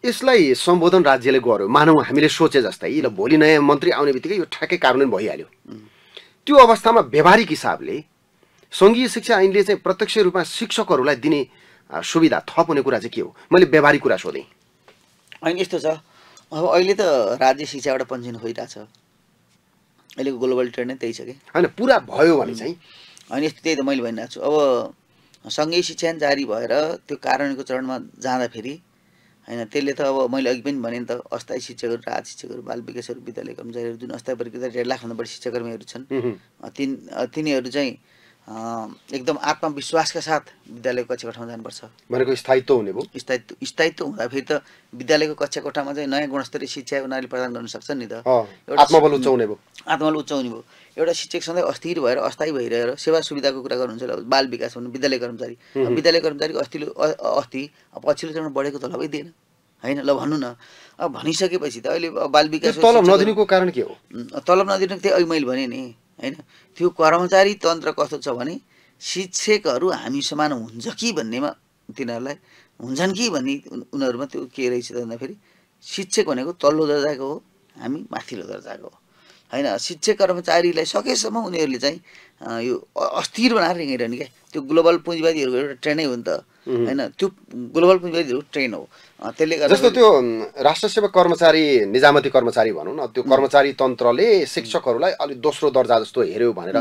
यसलाई सम्बोधन राज्यले गर्यो मानौँ हामीले सोचे जस्तै र भोलि नयाँ मन्त्री आउने बित्तिकै यो ठ्याक्कै कार्यान्वयन भइहाल्यो त्यो अवस्थामा व्यवहारिक हिसाबले सङ्घीय शिक्षा ऐनले चाहिँ प्रत्यक्ष रूपमा शिक्षकहरूलाई दिने सुविधा थप हुने कुरा चाहिँ के हो मैले व्यवहारिक कुरा सोधेँ होइन यस्तो छ अब अहिले त राज्य शिक्षाबाट पञ्चन भइरहेछ अहिलेको ग्लोबल ट्रेन्ड नै त्यही छ कि होइन पुरा भयो भने चाहिँ होइन यस्तो त्यही त मैले भनिरहेको छु अब सँगै शिक्षा जारी भएर त्यो कारणको चरणमा जाँदाखेरि होइन त्यसले त अब मैले अघि पनि भने नि त अस्थायी शिक्षकहरू राज शिक्षकहरू बाल विकासहरू विद्यालय कर्मचारीहरू जुन अस्थायी प्रक्रिया डेढ लाखभन्दा बढी शिक्षाकर्मीहरू छन् तिन तिनीहरू चाहिँ एकदम आत्मविश्वासका साथ विद्यालयको कक्षा कोठामा जानुपर्छ भनेको स्थायित्व हुने भयो स्थायित्व स्थायित्व हुँदा फेरि त विद्यालयको कक्षा कोठामा चाहिँ नयाँ गुणस्तरीय शिक्षा उनीहरूले प्रदान गर्न सक्छ नि त आत्मबल उचाउने भयो आत्मबल उच्च हुने भयो एउटा शिक्षक सधैँ अस्थिर भएर अस्थायी भइरहेर सेवा सुविधाको कुरा गर्नुहुन्छ बाल विकास हुनु विद्यालय कर्मचारी विद्यालय कर्मचारीको अस्थिलो अस्थि पछिल्लो चरण बढेको तलबै दिएन होइन ल भन्नु न अब भनिसकेपछि त अहिले बाल विकास तलब नदिनुको कारण के हो तलब नदिनु त्यही अहिले मैले भने नि होइन त्यो कर्मचारी तन्त्र कस्तो छ भने शिक्षकहरू हामी समान हुन्छ कि भन्नेमा तिनीहरूलाई हुन्छन् कि भन्ने उनीहरूमा त्यो के रहेछ भन्दाखेरि शिक्षक भनेको तल्लो दर्जाको हो हामी माथिल्लो दर्जाको हो होइन शिक्षक कर्मचारीलाई सकेसम्म उनीहरूले चाहिँ यो अस्थिर बनाएर हिँडिरहने क्या त्यो ग्लोबल पुँजीवादीहरूको एउटा ट्रेनै हो नि त होइन त्यो ग्लोबल पुँजीवादीहरूको ट्रेन हो त्यसले गर्दा जस्तो त्यो राष्ट्र सेवा कर्मचारी निजामती कर्मचारी भनौँ न त्यो कर्मचारी तन्त्रले शिक्षकहरूलाई अलिक दोस्रो दर्जा जस्तो हेऱ्यो भनेर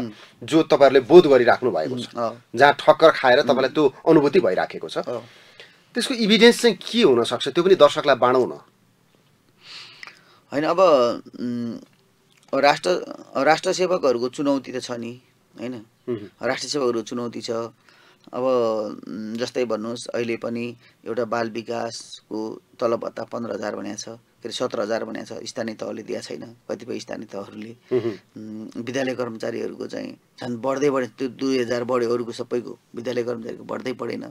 जो तपाईँहरूले बोध गरिराख्नु भएको छ जहाँ ठक्कर खाएर तपाईँलाई त्यो अनुभूति भइराखेको छ त्यसको इभिडेन्स चाहिँ के हुनसक्छ त्यो पनि दर्शकलाई बाँडौँ न होइन अब राष्ट्र राष्ट्र सेवकहरूको चुनौती त छ नि होइन राष्ट्र सेवकहरूको चुनौती छ अब जस्तै भन्नुहोस् अहिले पनि एउटा बाल विकासको तलब भत्ता पन्ध्र हजार भनेको छ के अरे सत्र हजार भनेको छ स्थानीय तहले दिएको छैन कतिपय स्थानीय तहहरूले विद्यालय कर्मचारीहरूको चाहिँ झन् बढ्दै बढ्यो त्यो दुई हजार बढ्यो अरूको सबैको विद्यालय कर्मचारीको बढ्दै बढेन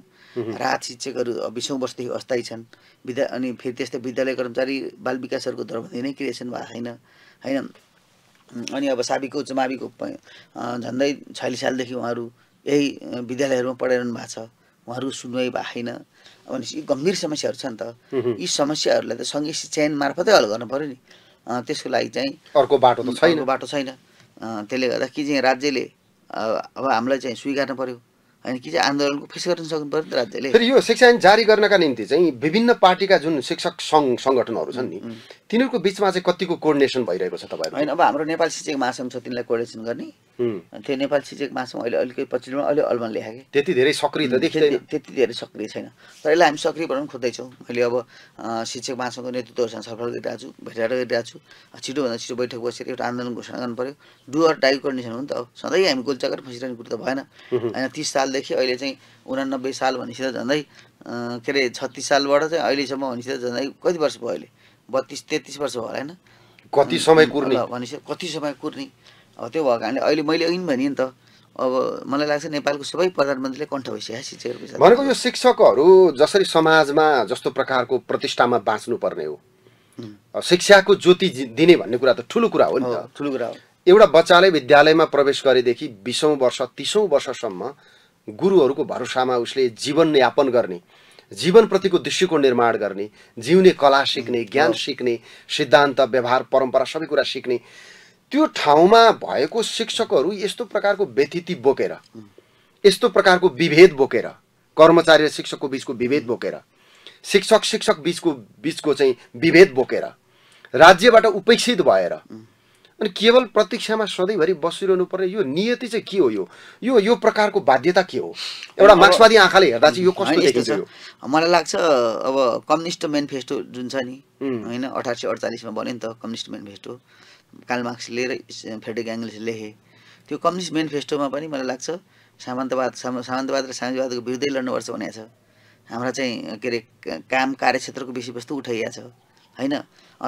रात शिक्षकहरू बिसौँ वर्षदेखि अस्थायी छन् विद्या अनि फेरि त्यस्तै विद्यालय कर्मचारी बाल विकासहरूको दरबन्दी नै क्रिएसन भएको छैन होइन अनि अब साबिको चुमाबीको झन्डै छयालिस सालदेखि उहाँहरू यही विद्यालयहरूमा पढाइरहनु भएको छ उहाँहरू सुनवाई भएको छैन भनेपछि यी गम्भीर समस्याहरू छ त यी समस्याहरूलाई त सङ्घीय शिक्षा ऐन मार्फतै हल गर्नु पऱ्यो नि त्यसको लागि चाहिँ अर्को बाटो त छैन बाटो छैन त्यसले गर्दा कि चाहिँ राज्यले अब हामीलाई चाहिँ स्वीकार्नु पऱ्यो होइन कि चाहिँ आन्दोलनको फेस गर्न सक्नु पऱ्यो नि त राज्यले फेरि यो शिक्षा ऐन जारी गर्नका निम्ति चाहिँ विभिन्न पार्टीका जुन शिक्षक सङ्घ सङ्गठनहरू छन् नि तिनीहरूको बिचमा चाहिँ कतिको कोर्डिनेसन भइरहेको छ तपाईँहरू होइन अब हाम्रो नेपाल शिक्षक महासङ्घ छ तिनलाई कोर्डिनेसन गर्ने त्यो नेपाल शिक्षक महासङ्घ अहिले अलिकति पछिल्लोमा अहिले लेखा कि त्यति धेरै सक्रिय त देखिँदैन त्यति धेरै सक्रिय छैन तर यसलाई हामी सक्रिय बनाउनु खोज्दैछौँ मैले अब शिक्षक मासँगको नेतृत्वहरूसँग सफल गरिरहेको छु भेटघाट गरिरहेको छु छिटोभन्दा छिटो बैठक बसेर एउटा आन्दोलन घोषणा गर्नु पऱ्यो डुअर डाइ कन्डिसन हो नि त अब सधैँ हामी गोलचक्कर फसिरहने कुरो त भएन होइन तिस सालदेखि अहिले चाहिँ उनानब्बे साल भनेपछि झन्डै के अरे छत्तिस सालबाट चाहिँ अहिलेसम्म भनेपछि झन्डै कति वर्ष भयो अहिले बत्तिस तेत्तिस वर्ष भयो होला होइन कति समय कुर्ने भनेपछि कति समय कुर्ने अब त्यो भएको कारणले अहिले मैले अघि भने नि त अब मलाई लाग्छ नेपालको सबै प्रधानमन्त्रीले कण्ठ भइसक्यो भनेको यो शिक्षकहरू जसरी समाजमा जस्तो प्रकारको प्रतिष्ठामा बाँच्नुपर्ने हो शिक्षाको ज्योति दिने भन्ने कुरा त ठुलो कुरा हो नि त ठुलो कुरा हो एउटा बच्चाले विद्यालयमा प्रवेश गरेदेखि बिसौँ वर्ष तिसौँ वर्षसम्म गुरुहरूको भरोसामा उसले जीवन यापन गर्ने जीवनप्रतिको दृष्टिकोण निर्माण गर्ने जिउने कला सिक्ने ज्ञान सिक्ने सिद्धान्त व्यवहार परम्परा सबै कुरा सिक्ने त्यो ठाउँमा भएको शिक्षकहरू यस्तो प्रकारको व्यथिति बोकेर यस्तो प्रकारको विभेद बोकेर कर्मचारी र शिक्षकको बिचको विभेद बोकेर शिक्षक शिक्षक बिचको बिचको चाहिँ विभेद बोकेर राज्यबाट उपेक्षित भएर अनि केवल प्रतीक्षामा सधैँभरि बसिरहनु पर्ने यो नियति चाहिँ के हो यो यो यो प्रकारको बाध्यता के हो एउटा मार्क्सवादी आँखाले हेर्दा चाहिँ यो कस्तो देखिन्छ मलाई लाग्छ अब कम्युनिस्ट मेनिफेस्टो जुन छ नि होइन अठार सय अडचालिसमा बन्यो नि त कम्युनिस्ट मेनिफेस्टो कालमार्क्सले लिएर फ्रेडरिक एङ्गल्स लेखे त्यो कम्युनिस्ट मेनिफेस्टोमा पनि मलाई लाग्छ सामन्तवाद सामन्तवाद र सामाजिकवादको विरुद्धै लड्नुपर्छ भनेको छ हाम्रा चाहिँ के अरे काम कार्यक्षेत्रको विषयवस्तु उठाइएको छ होइन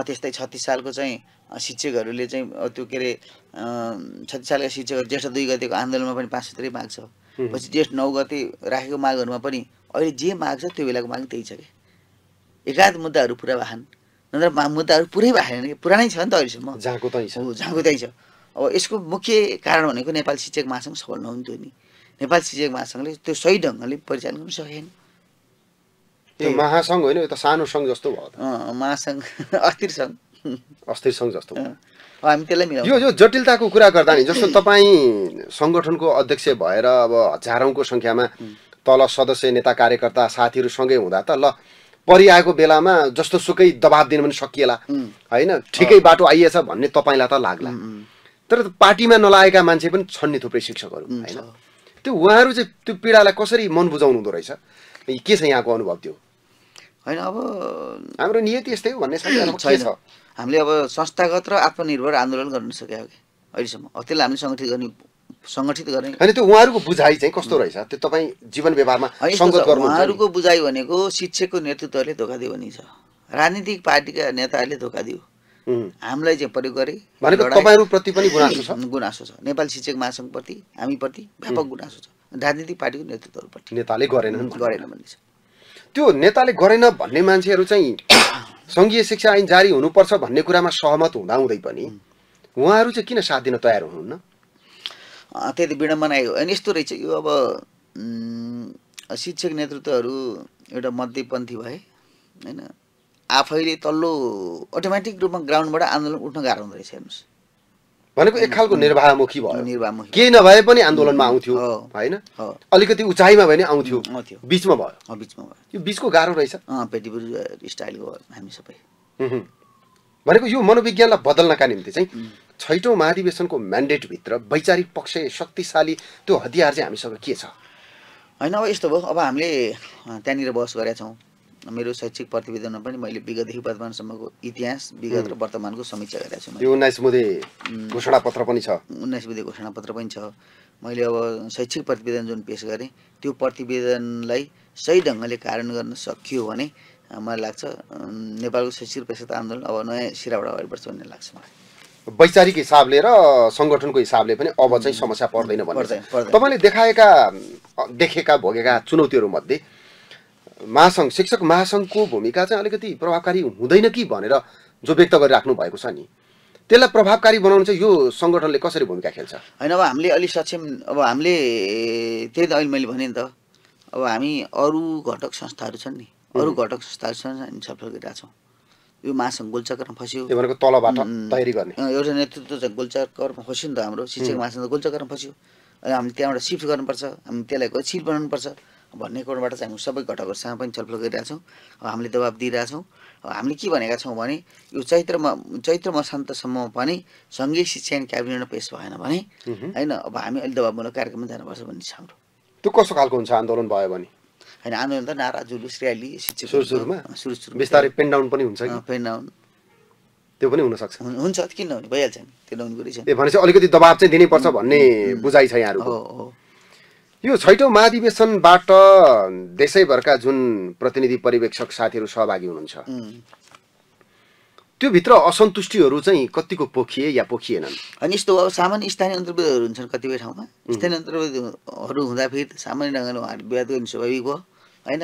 त्यस्तै छत्तिस सालको चाहिँ शिक्षकहरूले चाहिँ त्यो के अरे छत्तिस सालका शिक्षकहरू ज्येष्ठ दुई गतिको आन्दोलनमा पनि पाँच सत्रै माग छ पछि ज्येष्ठ नौ गते राखेको मागहरूमा पनि अहिले जे माग छ त्यो बेलाको माग त्यही छ कि एकाध मुद्दाहरू पुरा भएन नत्र मुद्दाहरू पुरै भएको छैन कि पुरानै छ नि त अहिलेसम्म झाँकुतै छ झाँकुतै छ अब यसको मुख्य कारण भनेको नेपाल शिक्षक महासङ्घ सफल नहुन्थ्यो नि नेपाल शिक्षक महासङ्घले त्यो सही ढङ्गले परिचालन गर्न सकेन त्यो महासङ्घ होइन त सानो सङ्घ जस्तो भयो महासङ्घ *laughs* अस्थिर सङ्घ अस्थिर सङ्घ जस्तो हामी त्यसलाई मिलाउँ यो यो जटिलताको कुरा गर्दा नि जस्तो तपाईँ सङ्गठनको अध्यक्ष भएर अब हजारौँको सङ्ख्यामा तल सदस्य नेता कार्यकर्ता साथीहरूसँगै हुँदा त ल परिआएको बेलामा जस्तो सुकै दबाब दिन पनि सकिएला होइन ठिकै बाटो आइएछ भन्ने तपाईँलाई त लाग्ला तर पार्टीमा नलागेका मान्छे पनि छन् नि थुप्रै शिक्षकहरू होइन त्यो उहाँहरू चाहिँ त्यो पीडालाई कसरी मन बुझाउनु हुँदो रहेछ के छ यहाँको अनुभव त्यो होइन अब हाम्रो नियति यस्तै हो भन्ने *clears throat* छैन हामीले अब संस्थागत र आत्मनिर्भर आन्दोलन गर्न कि अहिलेसम्म त्यसलाई हामीले सङ्गठित गर्ने सङ्गठित गर्ने होइन त्यो उहाँहरूको बुझाइ चाहिँ कस्तो रहेछ त्यो तपाईँ जीवन व्यवहारमा उहाँहरूको बुझाइ भनेको शिक्षकको नेतृत्वले धोका दियो भनिन्छ राजनीतिक पार्टीका नेताहरूले धोका दियो हामीलाई चाहिँ प्रयोग गरे तपाईँहरूप्रति पनि गुनासो छ *clears throat* गुनासो छ नेपाली शिक्षक महासङ्घप्रति हामीप्रति व्यापक गुनासो छ राजनीतिक पार्टीको नेतृत्वहरूप्रति नेताले गरेन गरेन भन्ने छ त्यो नेताले गरेन भन्ने मान्छेहरू चाहिँ *clears throat* सङ्घीय शिक्षा ऐन जारी हुनुपर्छ भन्ने कुरामा सहमत हुँदाहुँदै पनि उहाँहरू चाहिँ किन साथ दिन तयार हुनुहुन्न त्यति विडम्बना होइन यस्तो रहेछ यो अब शिक्षक नेतृत्वहरू एउटा मध्यपन्थी भए होइन आफैले तल्लो अटोमेटिक रूपमा ग्राउन्डबाट आन्दोलन उठ्न गाह्रो हुँदो रहेछ हेर्नुहोस् भनेको एक खालको निर्वाहमुखी भयो निर्वाहमुखी केही नभए पनि आन्दोलनमा आउँथ्यो होइन अलिकति उचाइमा भने आउँथ्यो बिचमा भयो बिचमा भयो यो बिचको गाह्रो रहेछ पेटीपुर स्टाइलको हामी सबै भनेको यो मनोविज्ञानलाई बदल्नका निम्ति चाहिँ छैटौँ महाधिवेशनको म्यान्डेटभित्र वैचारिक पक्ष शक्तिशाली त्यो हतियार चाहिँ हामीसँग के छ होइन अब यस्तो भयो अब हामीले त्यहाँनिर बहस गरेका छौँ मेरो शैक्षिक प्रतिवेदनमा पनि मैले विगतदेखि वर्तमानसम्मको इतिहास विगत र वर्तमानको समीक्षा गरेका छु उन्नाइस बुधे घोषणा पत्र पनि छ उन्नाइस बुधे घोषणापत्र पनि छ मैले अब शैक्षिक प्रतिवेदन जुन पेस गरेँ त्यो प्रतिवेदनलाई सही ढङ्गले कारण गर्न सकियो भने मलाई लाग्छ नेपालको शैक्षिक पेसा आन्दोलन अब नयाँ सिराबाट अगाडि बढ्छ भन्ने लाग्छ मलाई वैचारिक हिसाबले र सङ्गठनको हिसाबले पनि अब चाहिँ समस्या पर्दैन भन्ने तपाईँले देखाएका देखेका भोगेका चुनौतीहरूमध्ये महासङ्घ शिक्षक महासङ्घको भूमिका चाहिँ अलिकति प्रभावकारी हुँदैन कि भनेर जो व्यक्त गरिराख्नु भएको छ नि त्यसलाई प्रभावकारी बनाउनु चाहिँ यो सङ्गठनले कसरी भूमिका खेल्छ होइन अब हामीले अलिक सक्षम अब हामीले त्यही त अहिले मैले भने नि त अब हामी अरू घटक संस्थाहरू छन् नि अरू घटक संस्थाहरू छन् हामी छलफल गरिरहेछौँ यो महासङ्घ गोलचक्रमा फस्यो त्यो तलबाट तयारी गर्ने एउटा नेतृत्व चाहिँ गोलचक्रमा फस्यो नि त हाम्रो शिक्षक महासङ्घ गोलचक्रमा फस्यो अनि हामीले त्यहाँबाट सिफ्ट गर्नुपर्छ हामी त्यसलाई गछिट बनाउनुपर्छ भन्ने कोणबाट चाहिँ हामी सबै घटकहरूसँग पनि छलफल गरिरहेछौँ हामीले दबाब दिइरहेछौँ हामीले के भनेका छौँ भने यो चैत्रमा चैत्र शान्तसम्म पनि सङ्घीय शिक्षा क्याबिनेटमा पेस भएन भने होइन अब हामी अहिले दबाबमूलक कार्यक्रममा जानुपर्छ भन्ने छ हाम्रो त्यो कस्तो खालको हुन्छ आन्दोलन भयो भने होइन आन्दोलन त नारा जुलुस र्याली शिक्षक सुरुमा सुरु सुरु बिस्तारै पेन डाउन पनि हुन्छ पेन डाउन त्यो पनि हुनसक्छ हुन्छ किन नहुने भइहाल्छ नि त्यो डाउन कुरै छ ए भनेपछि अलिकति दबाब चाहिँ दिनैपर्छ भन्ने बुझाइ छ यहाँहरू हो हो यो छैटौँ महाधिवेशनबाट देशैभरका जुन प्रतिनिधि पर्यवेक्षक साथीहरू सहभागी हुनुहुन्छ त्योभित्र असन्तुष्टिहरू चाहिँ कतिको पोखिए या पोखिएनन् अनि यस्तो अब सामान्य स्थानीय अन्तर्वेदहरू हुन्छन् कतिपय ठाउँमा स्थानीय अन्तर्वेदहरू हुँदाखेरि सामान्य ढङ्गले उहाँहरू विवाद गर्ने स्वाभाविक हो होइन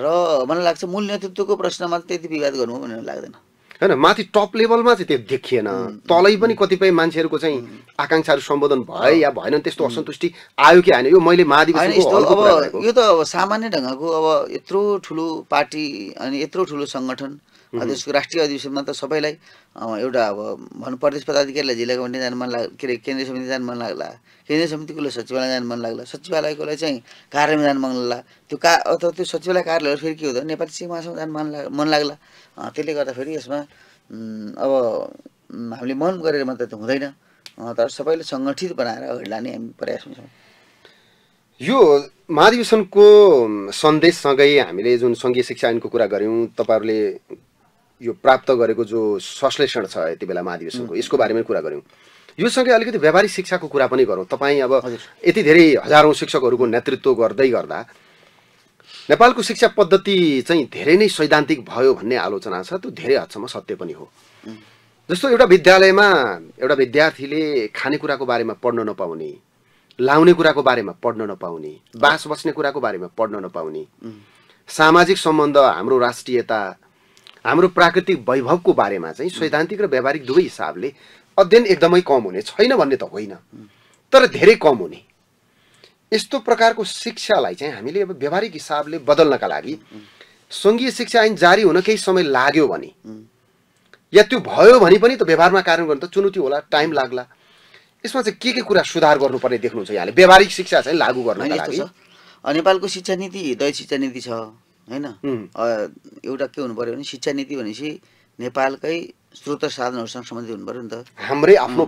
र मलाई लाग्छ मूल नेतृत्वको प्रश्नमा त्यति विवाद गर्नु भनेर लाग्दैन होइन माथि टप लेभलमा चाहिँ त्यो देखिएन तलै पनि कतिपय मान्छेहरूको चाहिँ आकाङ्क्षाहरू सम्बोधन भए या भएन त्यस्तो असन्तुष्टि आयो कि होइन यो मैले अब यो त अब सामान्य ढङ्गको अब यत्रो ठुलो पार्टी अनि यत्रो ठुलो सङ्गठन त्यसको राष्ट्रिय अधिवेशनमा त सबैलाई एउटा अब भन्नु प्रदेश पदाधिकारीलाई जिल्लाको पनि जानु मन लाग्ला के अरे केन्द्रीय समिति जानु मन लाग्ला केन्द्रीय समितिको सचिवालय जानु मन लाग्ला सचिवालयकोलाई चाहिँ कार्यालयमा जानु मन लाग्ला त्यो का अथवा त्यो सचिवालय कार्यालयहरू फेरि के हुँदा नेपाली सीमासम्म जानु मन लाग मन लाग्ला त्यसले गर्दाखेरि यसमा अब हामीले मन गरेर मात्रै त हुँदैन तर सबैले सङ्गठित बनाएर अगाडि लाने हामी प्रयास छौँ यो महाधिवेशनको सन्देशसँगै हामीले जुन सङ्घीय शिक्षा ऐनको कुरा गऱ्यौँ तपाईँहरूले यो प्राप्त गरेको जो संश्लेषण छ यति बेला महाधिवेशनको यसको बारेमा कुरा गऱ्यौँ यो सँगै अलिकति व्यावहारिक शिक्षाको कुरा पनि गरौँ तपाईँ अब यति धेरै हजारौँ शिक्षकहरूको नेतृत्व गर्दै गर्दा नेपालको शिक्षा पद्धति चाहिँ धेरै नै सैद्धान्तिक भयो भन्ने आलोचना छ त्यो धेरै हदसम्म सत्य पनि हो जस्तो एउटा विद्यालयमा एउटा विद्यार्थीले खानेकुराको बारेमा पढ्न नपाउने लाउने कुराको बारेमा पढ्न नपाउने बास बस्ने कुराको बारेमा पढ्न नपाउने सामाजिक सम्बन्ध हाम्रो राष्ट्रियता हाम्रो प्राकृतिक वैभवको बारेमा चाहिँ सैद्धान्तिक र व्यावहारिक दुवै हिसाबले अध्ययन एकदमै कम हुने छैन भन्ने त होइन तर धेरै कम हुने यस्तो प्रकारको शिक्षालाई चाहिँ हामीले अब व्यावहारिक हिसाबले बदल्नका लागि सङ्घीय शिक्षा ऐन जारी हुन केही समय लाग्यो भने या त्यो भयो भने पनि त व्यवहारमा कारण गर्नु त चुनौती होला टाइम लाग्ला यसमा चाहिँ के के कुरा सुधार गर्नुपर्ने देख्नुहुन्छ यहाँले व्यावहारिक शिक्षा चाहिँ लागू गर्न नेपालको शिक्षा नीति दैहिक शिक्षा नीति छ होइन एउटा के हुनु पऱ्यो भने शिक्षा नीति भनेपछि नेपालकै स्रोत साधनहरूसँग सम्बन्धित हुनु पऱ्यो नि त हाम्रै आफ्नो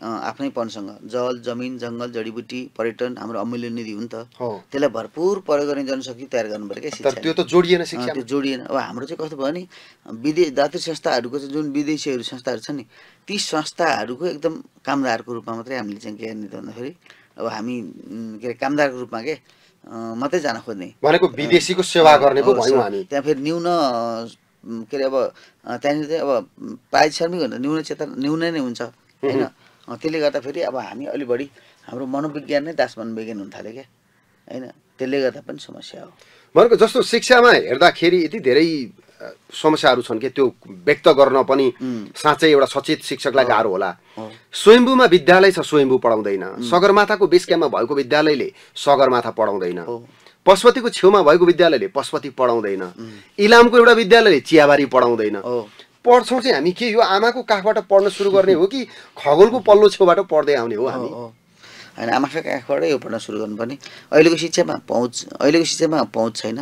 आफ्नै पनसँग जल जमिन जङ्गल जडीबुटी पर्यटन हाम्रो अमूल्य निधि हो नि त त्यसलाई भरपुर प्रयोग गर्ने जनशक्ति तयार गर्नु पऱ्यो क्या त्यो त जोडिएन त्यो जोडिएन अब हाम्रो चाहिँ कस्तो भयो भने विदेश दात्री संस्थाहरूको चाहिँ जुन विदेशीहरू संस्थाहरू छन् नि ती संस्थाहरूको एकदम कामदारको रूपमा मात्रै हामीले चाहिँ के गर्ने भन्दाखेरि अब हामी के अरे कामदारको रूपमा के मात्रै जान खोज्ने भनेको विदेशीको सेवा गर्ने त्यहाँ फेरि न्यून के अरे अब त्यहाँनिर चाहिँ अब पारिश्रमिक भन्दा न्यून चेतना न्यून नै हुन्छ होइन त्यसले गर्दा फेरि अब हामी अलि बढी हाम्रो मनोविज्ञान नै दास मनोविज्ञान हुन थाल्यो क्या होइन त्यसले गर्दा पनि समस्या हो भनेको जस्तो शिक्षामा हेर्दाखेरि यति धेरै समस्याहरू छन् कि त्यो व्यक्त गर्न पनि साँच्चै एउटा सचेत शिक्षकलाई गाह्रो होला स्वयम्भूमा विद्यालय छ स्वयम्भू पढाउँदैन सगरमाथाको बेस क्याम्पमा भएको विद्यालयले सगरमाथा पढाउँदैन पशुपतिको छेउमा भएको विद्यालयले पशुपति पढाउँदैन इलामको एउटा विद्यालयले चियाबारी पढाउँदैन पढ्छौँ चाहिँ हामी के यो आमाको काखबाट पढ्न सुरु गर्ने हो कि खगोलको पल्लो छेउबाट पढ्दै आउने हो हामी होइन आमाको काखबाटै यो पढ्न सुरु गर्नुपर्ने अहिलेको शिक्षामा पहुँच अहिलेको शिक्षामा पहुँच छैन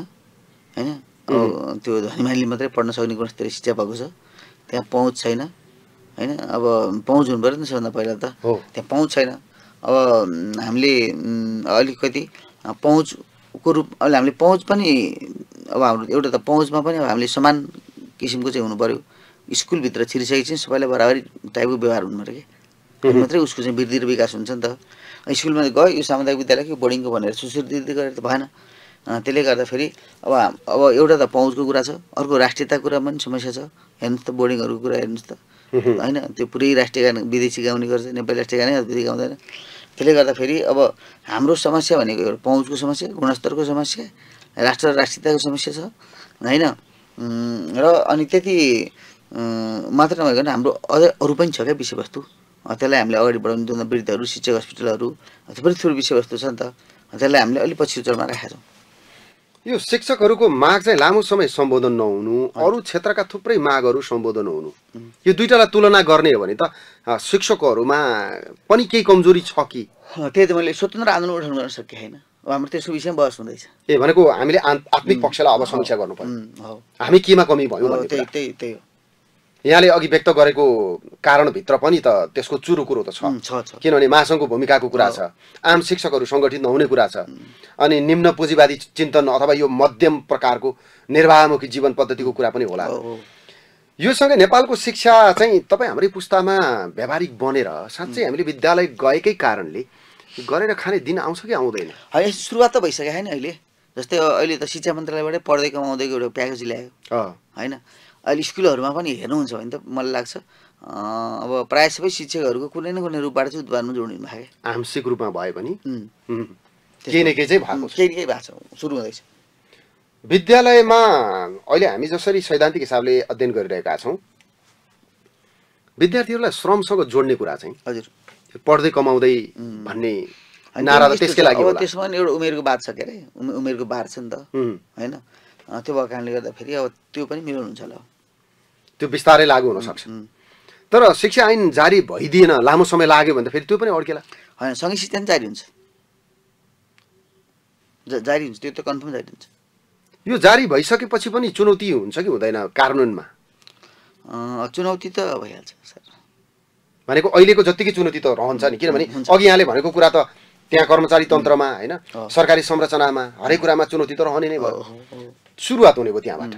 होइन त्यो धनी मात्रै पढ्न सक्ने गुणस्तरीय शिक्षा भएको छ त्यहाँ पहुँच छैन होइन अब पहुँच हुनु पऱ्यो नि सबभन्दा पहिला त त्यहाँ पहुँच छैन अब हामीले अलिकति पहुँचको रूप अहिले हामीले पहुँच पनि अब हाम्रो एउटा त पहुँचमा पनि अब हामीले समान किसिमको चाहिँ हुनु पऱ्यो स्कुलभित्र छिरिसकेपछि सबैलाई बराबरी टाइपको व्यवहार हुनु पऱ्यो कि मात्रै उसको चाहिँ वृद्धि र विकास हुन्छ नि त स्कुलमा गयो यो सामुदायिक विद्यालय कि बोर्डिङको भनेर सुश्रुति गरेर त भएन त्यसले गर्दाखेरि अब अब एउटा त पहुँचको कुरा छ अर्को राष्ट्रियता कुरा पनि समस्या छ हेर्नुहोस् त बोर्डिङहरूको कुरा हेर्नुहोस् त *laughs* होइन त्यो पुरै राष्ट्रिय गान विदेशी गाउने गर्छ नेपाली राष्ट्रिय गानै विदेशी गाउँदैन त्यसले गर्दाखेरि अब हाम्रो समस्या भनेको एउटा पहुँचको समस्या गुणस्तरको समस्या राष्ट्र राष्ट्रियताको समस्या छ होइन र अनि त्यति मात्र नभएको हाम्रो अझै अरू पनि छ क्या विषयवस्तु त्यसलाई हामीले अगाडि बढाउनु जुन वृद्धहरू शिक्षक हस्पिटलहरू थुप्रै थुप्रै विषयवस्तु छ नि त त्यसलाई हामीले अलिक पछि चरणमा राखेका छौँ यो शिक्षकहरूको माग चाहिँ लामो समय सम्बोधन नहुनु अरू क्षेत्रका थुप्रै मागहरू सम्बोधन हुनु यो दुइटालाई तुलना गर्ने हो भने त शिक्षकहरूमा पनि केही कमजोरी छ कि त्यही त मैले स्वतन्त्र आन्दोलन उठाउनु गर्न सकेँ होइन हाम्रो त्यसको विषयमा बहस हुँदैछ ए भनेको हामीले आत्मिक पक्षलाई अब समीक्षा गर्नु पर्यो हामी केमा कमी भयो त्यही त्यही त्यही हो यहाँले अघि व्यक्त गरेको कारणभित्र पनि त त्यसको चुरु कुरो त छ किनभने महासङ्घको भूमिकाको कुरा छ आम शिक्षकहरू सङ्गठित नहुने कुरा छ अनि निम्न पुँजीवादी चिन्तन अथवा यो मध्यम प्रकारको निर्वाहमुखी जीवन पद्धतिको कुरा पनि होला यो सँगै नेपालको शिक्षा चाहिँ तपाईँ हाम्रै पुस्तामा व्यावहारिक बनेर साँच्चै हामीले विद्यालय गएकै कारणले गरेर खाने दिन आउँछ कि आउँदैन है सुरुवात त भइसक्यो होइन अहिले जस्तै अहिले त शिक्षा मन्त्रालयबाटै पढ्दै कमाउँदै एउटा प्याकेज ल्यायो होइन अहिले स्कुलहरूमा पनि हेर्नुहुन्छ भने त मलाई लाग्छ अब प्रायः सबै शिक्षकहरूको कुनै न कुनै रूपबाट चाहिँ उत्पादनमा जोडिनु भएको आंशिक रूपमा भए पनि केही न केही चाहिँ भएको केही न केही भएको छ सुरु हुँदैछ विद्यालयमा अहिले हामी जसरी सैद्धान्तिक हिसाबले अध्ययन गरिरहेका छौँ विद्यार्थीहरूलाई श्रमसँग जोड्ने कुरा चाहिँ हजुर पढ्दै कमाउँदै भन्ने नारा त्यसकै लागि अब त्यसमा पनि एउटा उमेरको बात छ के अरे उमेरको बार छ नि त होइन त्यो भएको कारणले गर्दाखेरि अब त्यो पनि मिलाउनुहुन्छ हुन्छ ल त्यो बिस्तारै लागु हुनसक्छ तर शिक्षा ऐन जारी भइदिएन लामो समय लाग्यो भने त फेरि त्यो पनि अड्केला होइन सँगै शिक्षा पनि जारी हुन्छ जारी हुन्छ त्यो त कन्फर्म जारी हुन्छ यो जारी भइसकेपछि पनि चुनौती हुन्छ कि हुँदैन कानुनमा चुनौती त भइहाल्छ सर भनेको अहिलेको जतिकै चुनौती त रहन्छ नि किनभने अघि यहाँले भनेको कुरा त त्यहाँ कर्मचारी तन्त्रमा होइन सरकारी संरचनामा हरेक कुरामा चुनौती त रहने नै भयो सुरुवात हुने भयो त्यहाँबाट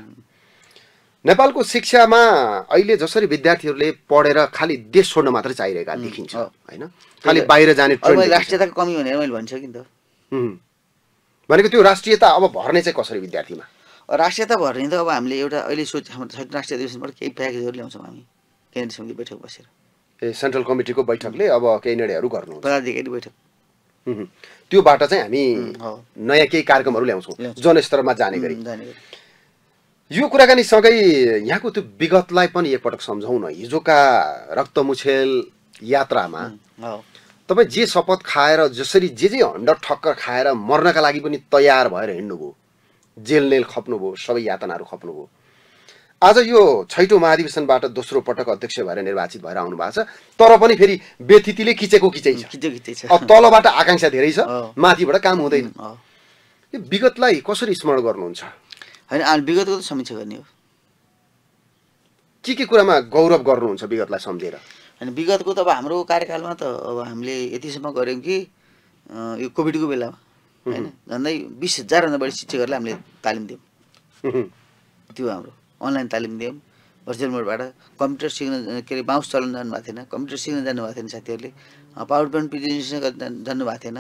नेपालको शिक्षामा अहिले जसरी विद्यार्थीहरूले पढेर खालि देश छोड्न मात्र चाहिरहेका देखिन्छ होइन खालि बाहिर जाने राष्ट्रियताको कमी भनेर मैले भन्छु कि त भनेको त्यो राष्ट्रियता अब भर्ने चाहिँ कसरी विद्यार्थीमा राष्ट्रियता भर्ने त अब हामीले एउटा अहिले सोच हाम्रो राष्ट्रिय अधिवेशनबाट केही प्याकेजहरू ल्याउँछौँ हामी केन्द्र समिति बैठक बसेर ए सेन्ट्रल कमिटीको बैठकले अब केही निर्णयहरू गर्नु पदाधिकारी बैठक त्योबाट चाहिँ हामी नयाँ केही कार्यक्रमहरू ल्याउँछौँ जनस्तरमा जाने गरी यो कुराकानी सँगै यहाँको त्यो विगतलाई पनि एकपटक सम्झौँ न हिजोका रक्तमुछेल यात्रामा तपाईँ जे शपथ खाएर जसरी जे जे हन्डर ठक्कर खाएर मर्नका लागि पनि तयार भएर हिँड्नुभयो जेलनेल खप्नुभयो सबै यातनाहरू खप्नुभयो आज यो छैटौँ महाधिवेशनबाट दोस्रो पटक अध्यक्ष भएर निर्वाचित भएर आउनु भएको छ तर पनि फेरि व्यथितिले खिचेको खिचै छ तलबाट आकाङ्क्षा धेरै छ *laughs* माथिबाट काम हुँदैन यो विगतलाई कसरी स्मरण गर्नुहुन्छ होइन विगतको त समीक्षा गर्ने हो के के कुरामा गौरव गर्नुहुन्छ विगतलाई सम्झेर होइन विगतको त अब हाम्रो कार्यकालमा त अब हामीले यतिसम्म गऱ्यौँ कि यो कोभिडको बेलामा होइन झन्डै बिस हजारभन्दा बढी शिक्षकहरूलाई हामीले तालिम दियौँ त्यो हाम्रो अनलाइन तालिम दियौँ भर्चुअल मोडबाट कम्प्युटर सिक्न के अरे बाँस चलाउन जानुभएको थिएन कम्प्युटर सिक्न जानुभएको थिएन साथीहरूले पावर पोइन्ट प्रेजेन्टेसन जानुभएको थिएन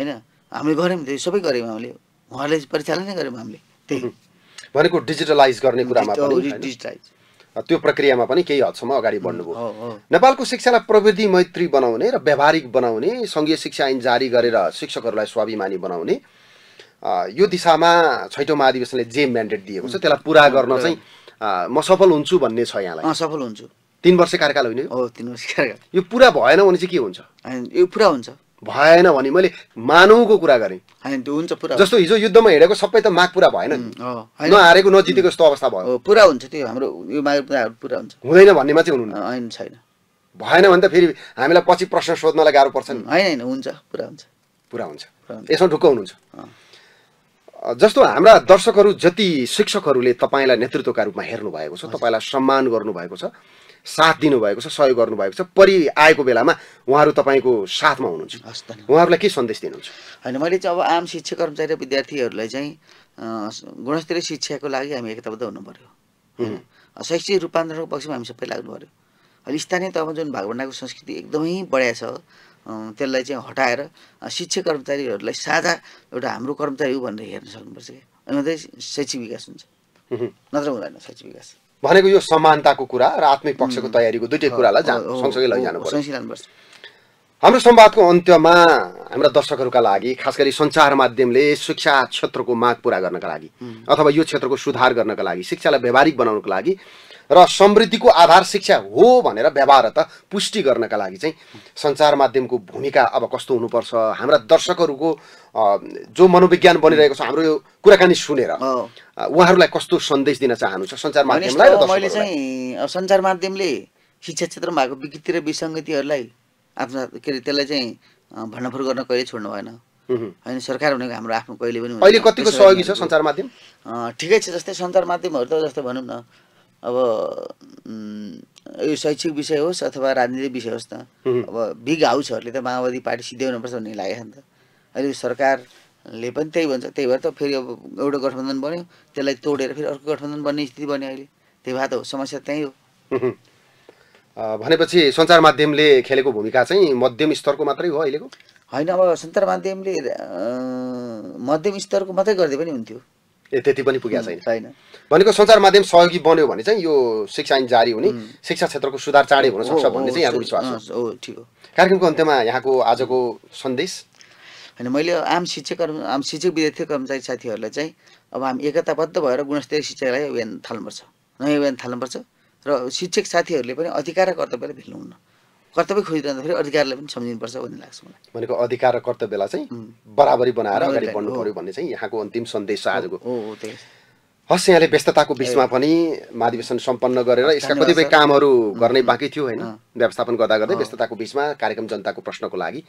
होइन हामीले गऱ्यौँ त्यो सबै गऱ्यौँ हामीले उहाँहरूले परिचालन नै गऱ्यौँ हामीले त्यही भनेको डिजिटलाइज गर्ने कुरामा पनि त्यो प्रक्रियामा पनि केही हदसम्म अगाडि बढ्नुभयो नेपालको शिक्षालाई प्रविधि मैत्री बनाउने र व्यावहारिक बनाउने सङ्घीय शिक्षा ऐन जारी गरेर शिक्षकहरूलाई स्वाभिमानी बनाउने यो दिशामा छैटौँ महाधिवेशनले जे म्यान्डेट दिएको छ त्यसलाई पुरा गर्न चाहिँ म सफल हुन्छु भन्ने छ यहाँलाई सफल हुन्छु तिन वर्ष कार्यकाल होइन यो पुरा भएन भने चाहिँ के हुन्छ यो पुरा हुन्छ भएन भने मैले मानौको कुरा गरेँ हुन्छ पुरा जस्तो हिजो युद्धमा हिँडेको सबै त माग पुरा भएन नहारेको नजितेको जस्तो अवस्था भयो पुरा हुन्छ त्यो हाम्रो यो माग पुरा हुन्छ हुँदैन भन्ने मात्रै हुनुहुन्न छैन भएन भने त फेरि हामीलाई पछि प्रश्न सोध्नलाई गाह्रो पर्छ नि होइन होइन हुन्छ पुरा हुन्छ पुरा हुन्छ यसमा ढुक्क हुनुहुन्छ जस्तो हाम्रा दर्शकहरू जति शिक्षकहरूले तपाईँलाई नेतृत्वका रूपमा हेर्नु भएको छ तपाईँलाई सम्मान गर्नुभएको छ साथ दिनुभएको छ सहयोग गर्नुभएको छ परि आएको बेलामा उहाँहरू तपाईँको साथमा हुनुहुन्छ उहाँहरूलाई के सन्देश दिनुहुन्छ होइन मैले चाहिँ अब आम शिक्षक कर्मचारी र विद्यार्थीहरूलाई चाहिँ गुणस्तरीय शिक्षाको लागि हामी एकताबद्ध हुनु पऱ्यो शैक्षिक रूपान्तरणको पक्षमा हामी सबै लाग्नु पऱ्यो अहिले स्थानीय तहमा जुन भागभन्डाको संस्कृति एकदमै बढिया छ त्यसलाई चाहिँ हटाएर शिक्षक कर्मचारीहरूलाई साझा एउटा हाम्रो कर्मचारी हो भनेर हेर्न सक्नुपर्छ क्या अनि मात्रै शैक्षिक विकास हुन्छ नत्र हुँदैन शैक्षिक विकास भनेको यो समानताको कुरा र आत्मिक पक्षको तयारीको दुइटै कुरालाई जानु सँगसँगै लैजानु हाम्रो संवादको अन्त्यमा हाम्रा दर्शकहरूका लागि खास गरी सञ्चार माध्यमले शिक्षा क्षेत्रको माग पुरा गर्नका लागि अथवा यो क्षेत्रको सुधार गर्नका लागि शिक्षालाई व्यवहारिक बनाउनको लागि र समृद्धिको आधार शिक्षा हो भनेर व्यवहारता पुष्टि गर्नका लागि चाहिँ सञ्चार माध्यमको भूमिका अब कस्तो हुनुपर्छ हाम्रा दर्शकहरूको जो मनोविज्ञान बनिरहेको छ हाम्रो यो कुराकानी सुनेर उहाँहरूलाई कस्तो सन्देश दिन चाहनुहुन्छ सञ्चार माध्यमलाई मैले चाहिँ सञ्चार माध्यमले शिक्षा क्षेत्रमा भएको विकृति र विसङ्गतिहरूलाई आफ्नो के अरे त्यसलाई चाहिँ भण्डफोर गर्न कहिले छोड्नु भएन होइन सरकार भनेको हाम्रो आफ्नो कहिले पनि अहिले कतिको सहयोगी छ सञ्चार माध्यम ठिकै छ जस्तै सञ्चार माध्यमहरू त जस्तो भनौँ न अब यो शैक्षिक विषय होस् अथवा राजनीतिक विषय होस् त अब बिग हाउसहरूले त माओवादी पार्टी हुनुपर्छ भन्ने लागेको नि त अहिले सरकारले पनि त्यही भन्छ त्यही भएर त फेरि अब एउटा गठबन्धन बन्यो त्यसलाई तोडेर फेरि अर्को गठबन्धन बन्ने स्थिति बन्यो अहिले त्यही भए त हो समस्या त्यहीँ हो भनेपछि सञ्चार माध्यमले खेलेको भूमिका चाहिँ मध्यम स्तरको मात्रै हो अहिलेको होइन अब सञ्चार माध्यमले मध्यम स्तरको मात्रै गर्दै पनि हुन्थ्यो त्यति पनि पुगेको छैन छैन भनेको सञ्चार माध्यम सहयोगी बन्यो भने चाहिँ यो शिक्षा ऐन जारी हुने शिक्षा क्षेत्रको सुधार चाँडै सक्छ भन्ने चाहिँ यहाँको विश्वास हो ठिक हो कार्यक्रमको अन्त्यमा यहाँको आजको सन्देश होइन मैले आम शिक्षक आम शिक्षक विद्यार्थी कर्मचारी साथीहरूलाई चाहिँ अब हामी एकताबद्ध भएर गुणस्तरीय शिक्षालाई अभियान थाल्नुपर्छ नयाँ अभियान थाल्नुपर्छ र शिक्षक साथीहरूले पनि अधिकार र कर्तव्यलाई भेट्नुहुन्न कर्तव्य खोजिरहँदा फेरि अधिकारलाई पनि सम्झिनुपर्छ भन्ने लाग्छ मलाई भनेको अधिकार र कर्तव्यलाई चाहिँ बराबरी बनाएर अगाडि बढ्नु पऱ्यो भन्ने चाहिँ यहाँको अन्तिम सन्देश छ आजको हस् यहाँले व्यस्तताको बिचमा पनि महाधिवेशन सम्पन्न गरेर यसका कतिपय कामहरू गर्नै बाँकी थियो होइन व्यवस्थापन गर्दा गर्दै व्यस्तताको बिचमा कार्यक्रम जनताको प्रश्नको लागि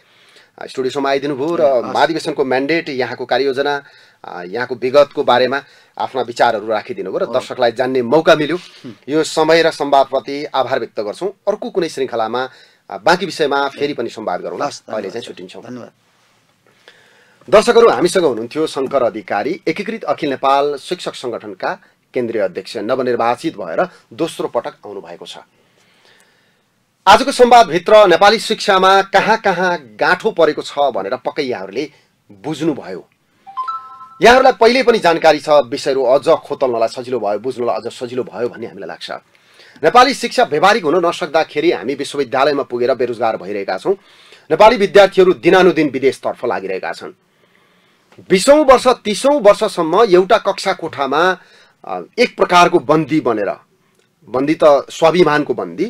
स्टुडियोसम्म आइदिनु भयो र महाधिवेशनको म्यान्डेट यहाँको कार्ययोजना यहाँको विगतको बारेमा आफ्ना विचारहरू राखिदिनु भयो र दर्शकलाई जान्ने मौका मिल्यो यो समय र सम्वादप्रति आभार व्यक्त गर्छौँ अर्को कुनै श्रृङ्खलामा बाँकी विषयमा फेरि पनि संवाद गरौँ अहिले चाहिँ छुट्टिन्छौँ धन्यवाद दर्शकहरू हामीसँग हुनुहुन्थ्यो शङ्कर अधिकारी एकीकृत अखिल नेपाल शिक्षक सङ्गठनका केन्द्रीय अध्यक्ष नवनिर्वाचित भएर दोस्रो पटक आउनु भएको छ आजको संवादभित्र नेपाली शिक्षामा कहाँ कहाँ गाँठो परेको छ भनेर पक्कै यहाँहरूले बुझ्नुभयो यहाँहरूलाई पहिले पनि जानकारी छ विषयहरू अझ खोतल्नलाई सजिलो भयो बुझ्नलाई अझ सजिलो भयो भन्ने हामीलाई लाग्छ नेपाली शिक्षा व्यवहारिक हुन नसक्दाखेरि हामी विश्वविद्यालयमा पुगेर बेरोजगार भइरहेका छौँ नेपाली विद्यार्थीहरू दिनानुदिन विदेशतर्फ लागिरहेका छन् बिसौँ वर्ष तिसौँ वर्षसम्म एउटा कक्षा कोठामा एक प्रकारको बन्दी बनेर बन्दी त स्वाभिमानको बन्दी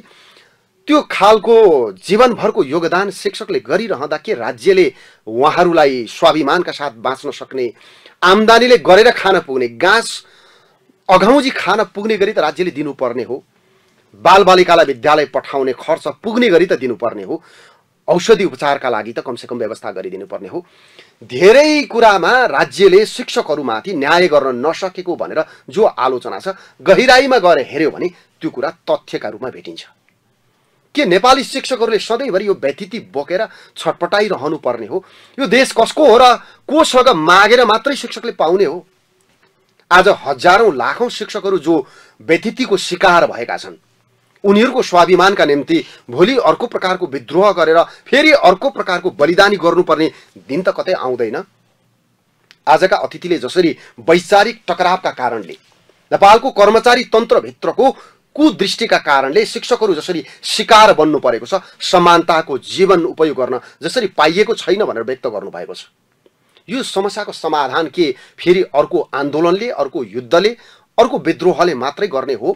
त्यो खालको जीवनभरको योगदान शिक्षकले गरिरहँदा के राज्यले उहाँहरूलाई स्वाभिमानका साथ बाँच्न सक्ने आम्दानीले गरेर खान पुग्ने गाँस अघाउजी खान पुग्ने गरी त राज्यले दिनुपर्ने हो बालबालिकालाई विद्यालय पठाउने खर्च पुग्ने गरी त दिनुपर्ने हो औषधि उपचारका लागि त कमसेकम व्यवस्था गरिदिनु पर्ने हो धेरै कुरामा राज्यले शिक्षकहरूमाथि न्याय गर्न नसकेको भनेर जो आलोचना छ गहिराईमा गएर हेऱ्यो भने त्यो कुरा तथ्यका रूपमा भेटिन्छ के नेपाली शिक्षकहरूले सधैँभरि यो व्यतिथि बोकेर छटपटाइरहनु पर्ने हो यो देश कसको हो र कोसँग मागेर मात्रै शिक्षकले पाउने हो आज हजारौँ लाखौँ शिक्षकहरू जो व्यतिथिको शिकार भएका छन् उनीहरूको स्वाभिमानका निम्ति भोलि अर्को प्रकारको विद्रोह गरेर फेरि अर्को प्रकारको बलिदानी गर्नुपर्ने दिन त कतै आउँदैन आजका अतिथिले जसरी वैचारिक टकरावका कारणले नेपालको कर्मचारी तन्त्रभित्रको कुदृष्टिका कारणले शिक्षकहरू जसरी शिकार बन्नु परेको छ समानताको जीवन उपयोग गर्न जसरी पाइएको छैन भनेर व्यक्त गर्नुभएको छ यो समस्याको समाधान के फेरि अर्को आन्दोलनले अर्को युद्धले अर्को विद्रोहले मात्रै गर्ने हो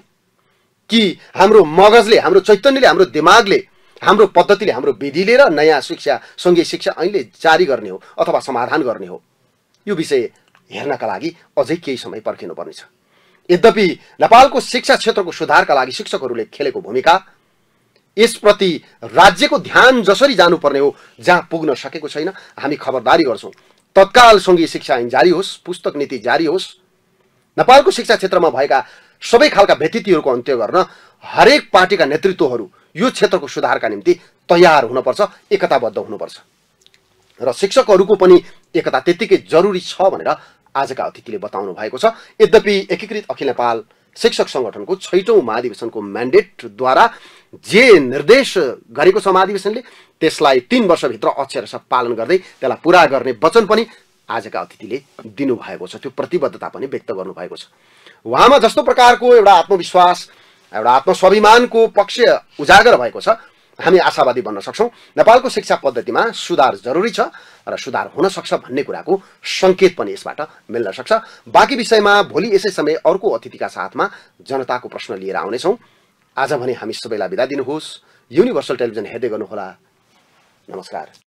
कि हाम्रो मगजले हाम्रो चैतन्यले हाम्रो दिमागले हाम्रो पद्धतिले हाम्रो विधिले र नयाँ शिक्षा सङ्घीय शिक्षा अहिले जारी गर्ने हो अथवा समाधान गर्ने हो यो विषय हेर्नका लागि अझै केही समय पर्खिनुपर्नेछ यद्यपि नेपालको शिक्षा क्षेत्रको सुधारका लागि शिक्षकहरूले खेलेको भूमिका यसप्रति राज्यको ध्यान जसरी जानुपर्ने हो जहाँ पुग्न सकेको छैन हामी खबरदारी गर्छौँ तत्काल सङ्घीय शिक्षा ऐन जारी होस् पुस्तक नीति जारी होस् नेपालको शिक्षा क्षेत्रमा भएका सबै खालका व्यतिथिहरूको अन्त्य गर्न हरेक पार्टीका नेतृत्वहरू यो क्षेत्रको सुधारका निम्ति तयार हुनुपर्छ एकताबद्ध हुनुपर्छ र शिक्षकहरूको पनि एकता त्यत्तिकै जरुरी छ भनेर आजका अतिथिले बताउनु भएको छ यद्यपि एकीकृत अखिल नेपाल शिक्षक सङ्गठनको छैटौँ महाधिवेशनको म्यान्डेटद्वारा जे निर्देश गरेको छ महाधिवेशनले त्यसलाई तिन वर्षभित्र अक्षरश पालन गर्दै त्यसलाई पुरा गर्ने वचन पनि आजका अतिथिले दिनुभएको छ त्यो प्रतिबद्धता पनि व्यक्त गर्नुभएको छ उहाँमा जस्तो प्रकारको एउटा आत्मविश्वास एउटा आत्मस्वाभिमानको पक्ष उजागर भएको छ हामी आशावादी बन्न सक्छौँ नेपालको शिक्षा पद्धतिमा सुधार जरुरी छ र सुधार हुन सक्छ भन्ने कुराको सङ्केत पनि यसबाट मिल्न सक्छ बाँकी विषयमा भोलि यसै समय अर्को अतिथिका साथमा जनताको प्रश्न लिएर आउनेछौँ आज भने हामी सबैलाई बिदा दिनुहोस् युनिभर्सल टेलिभिजन हेर्दै गर्नुहोला नमस्कार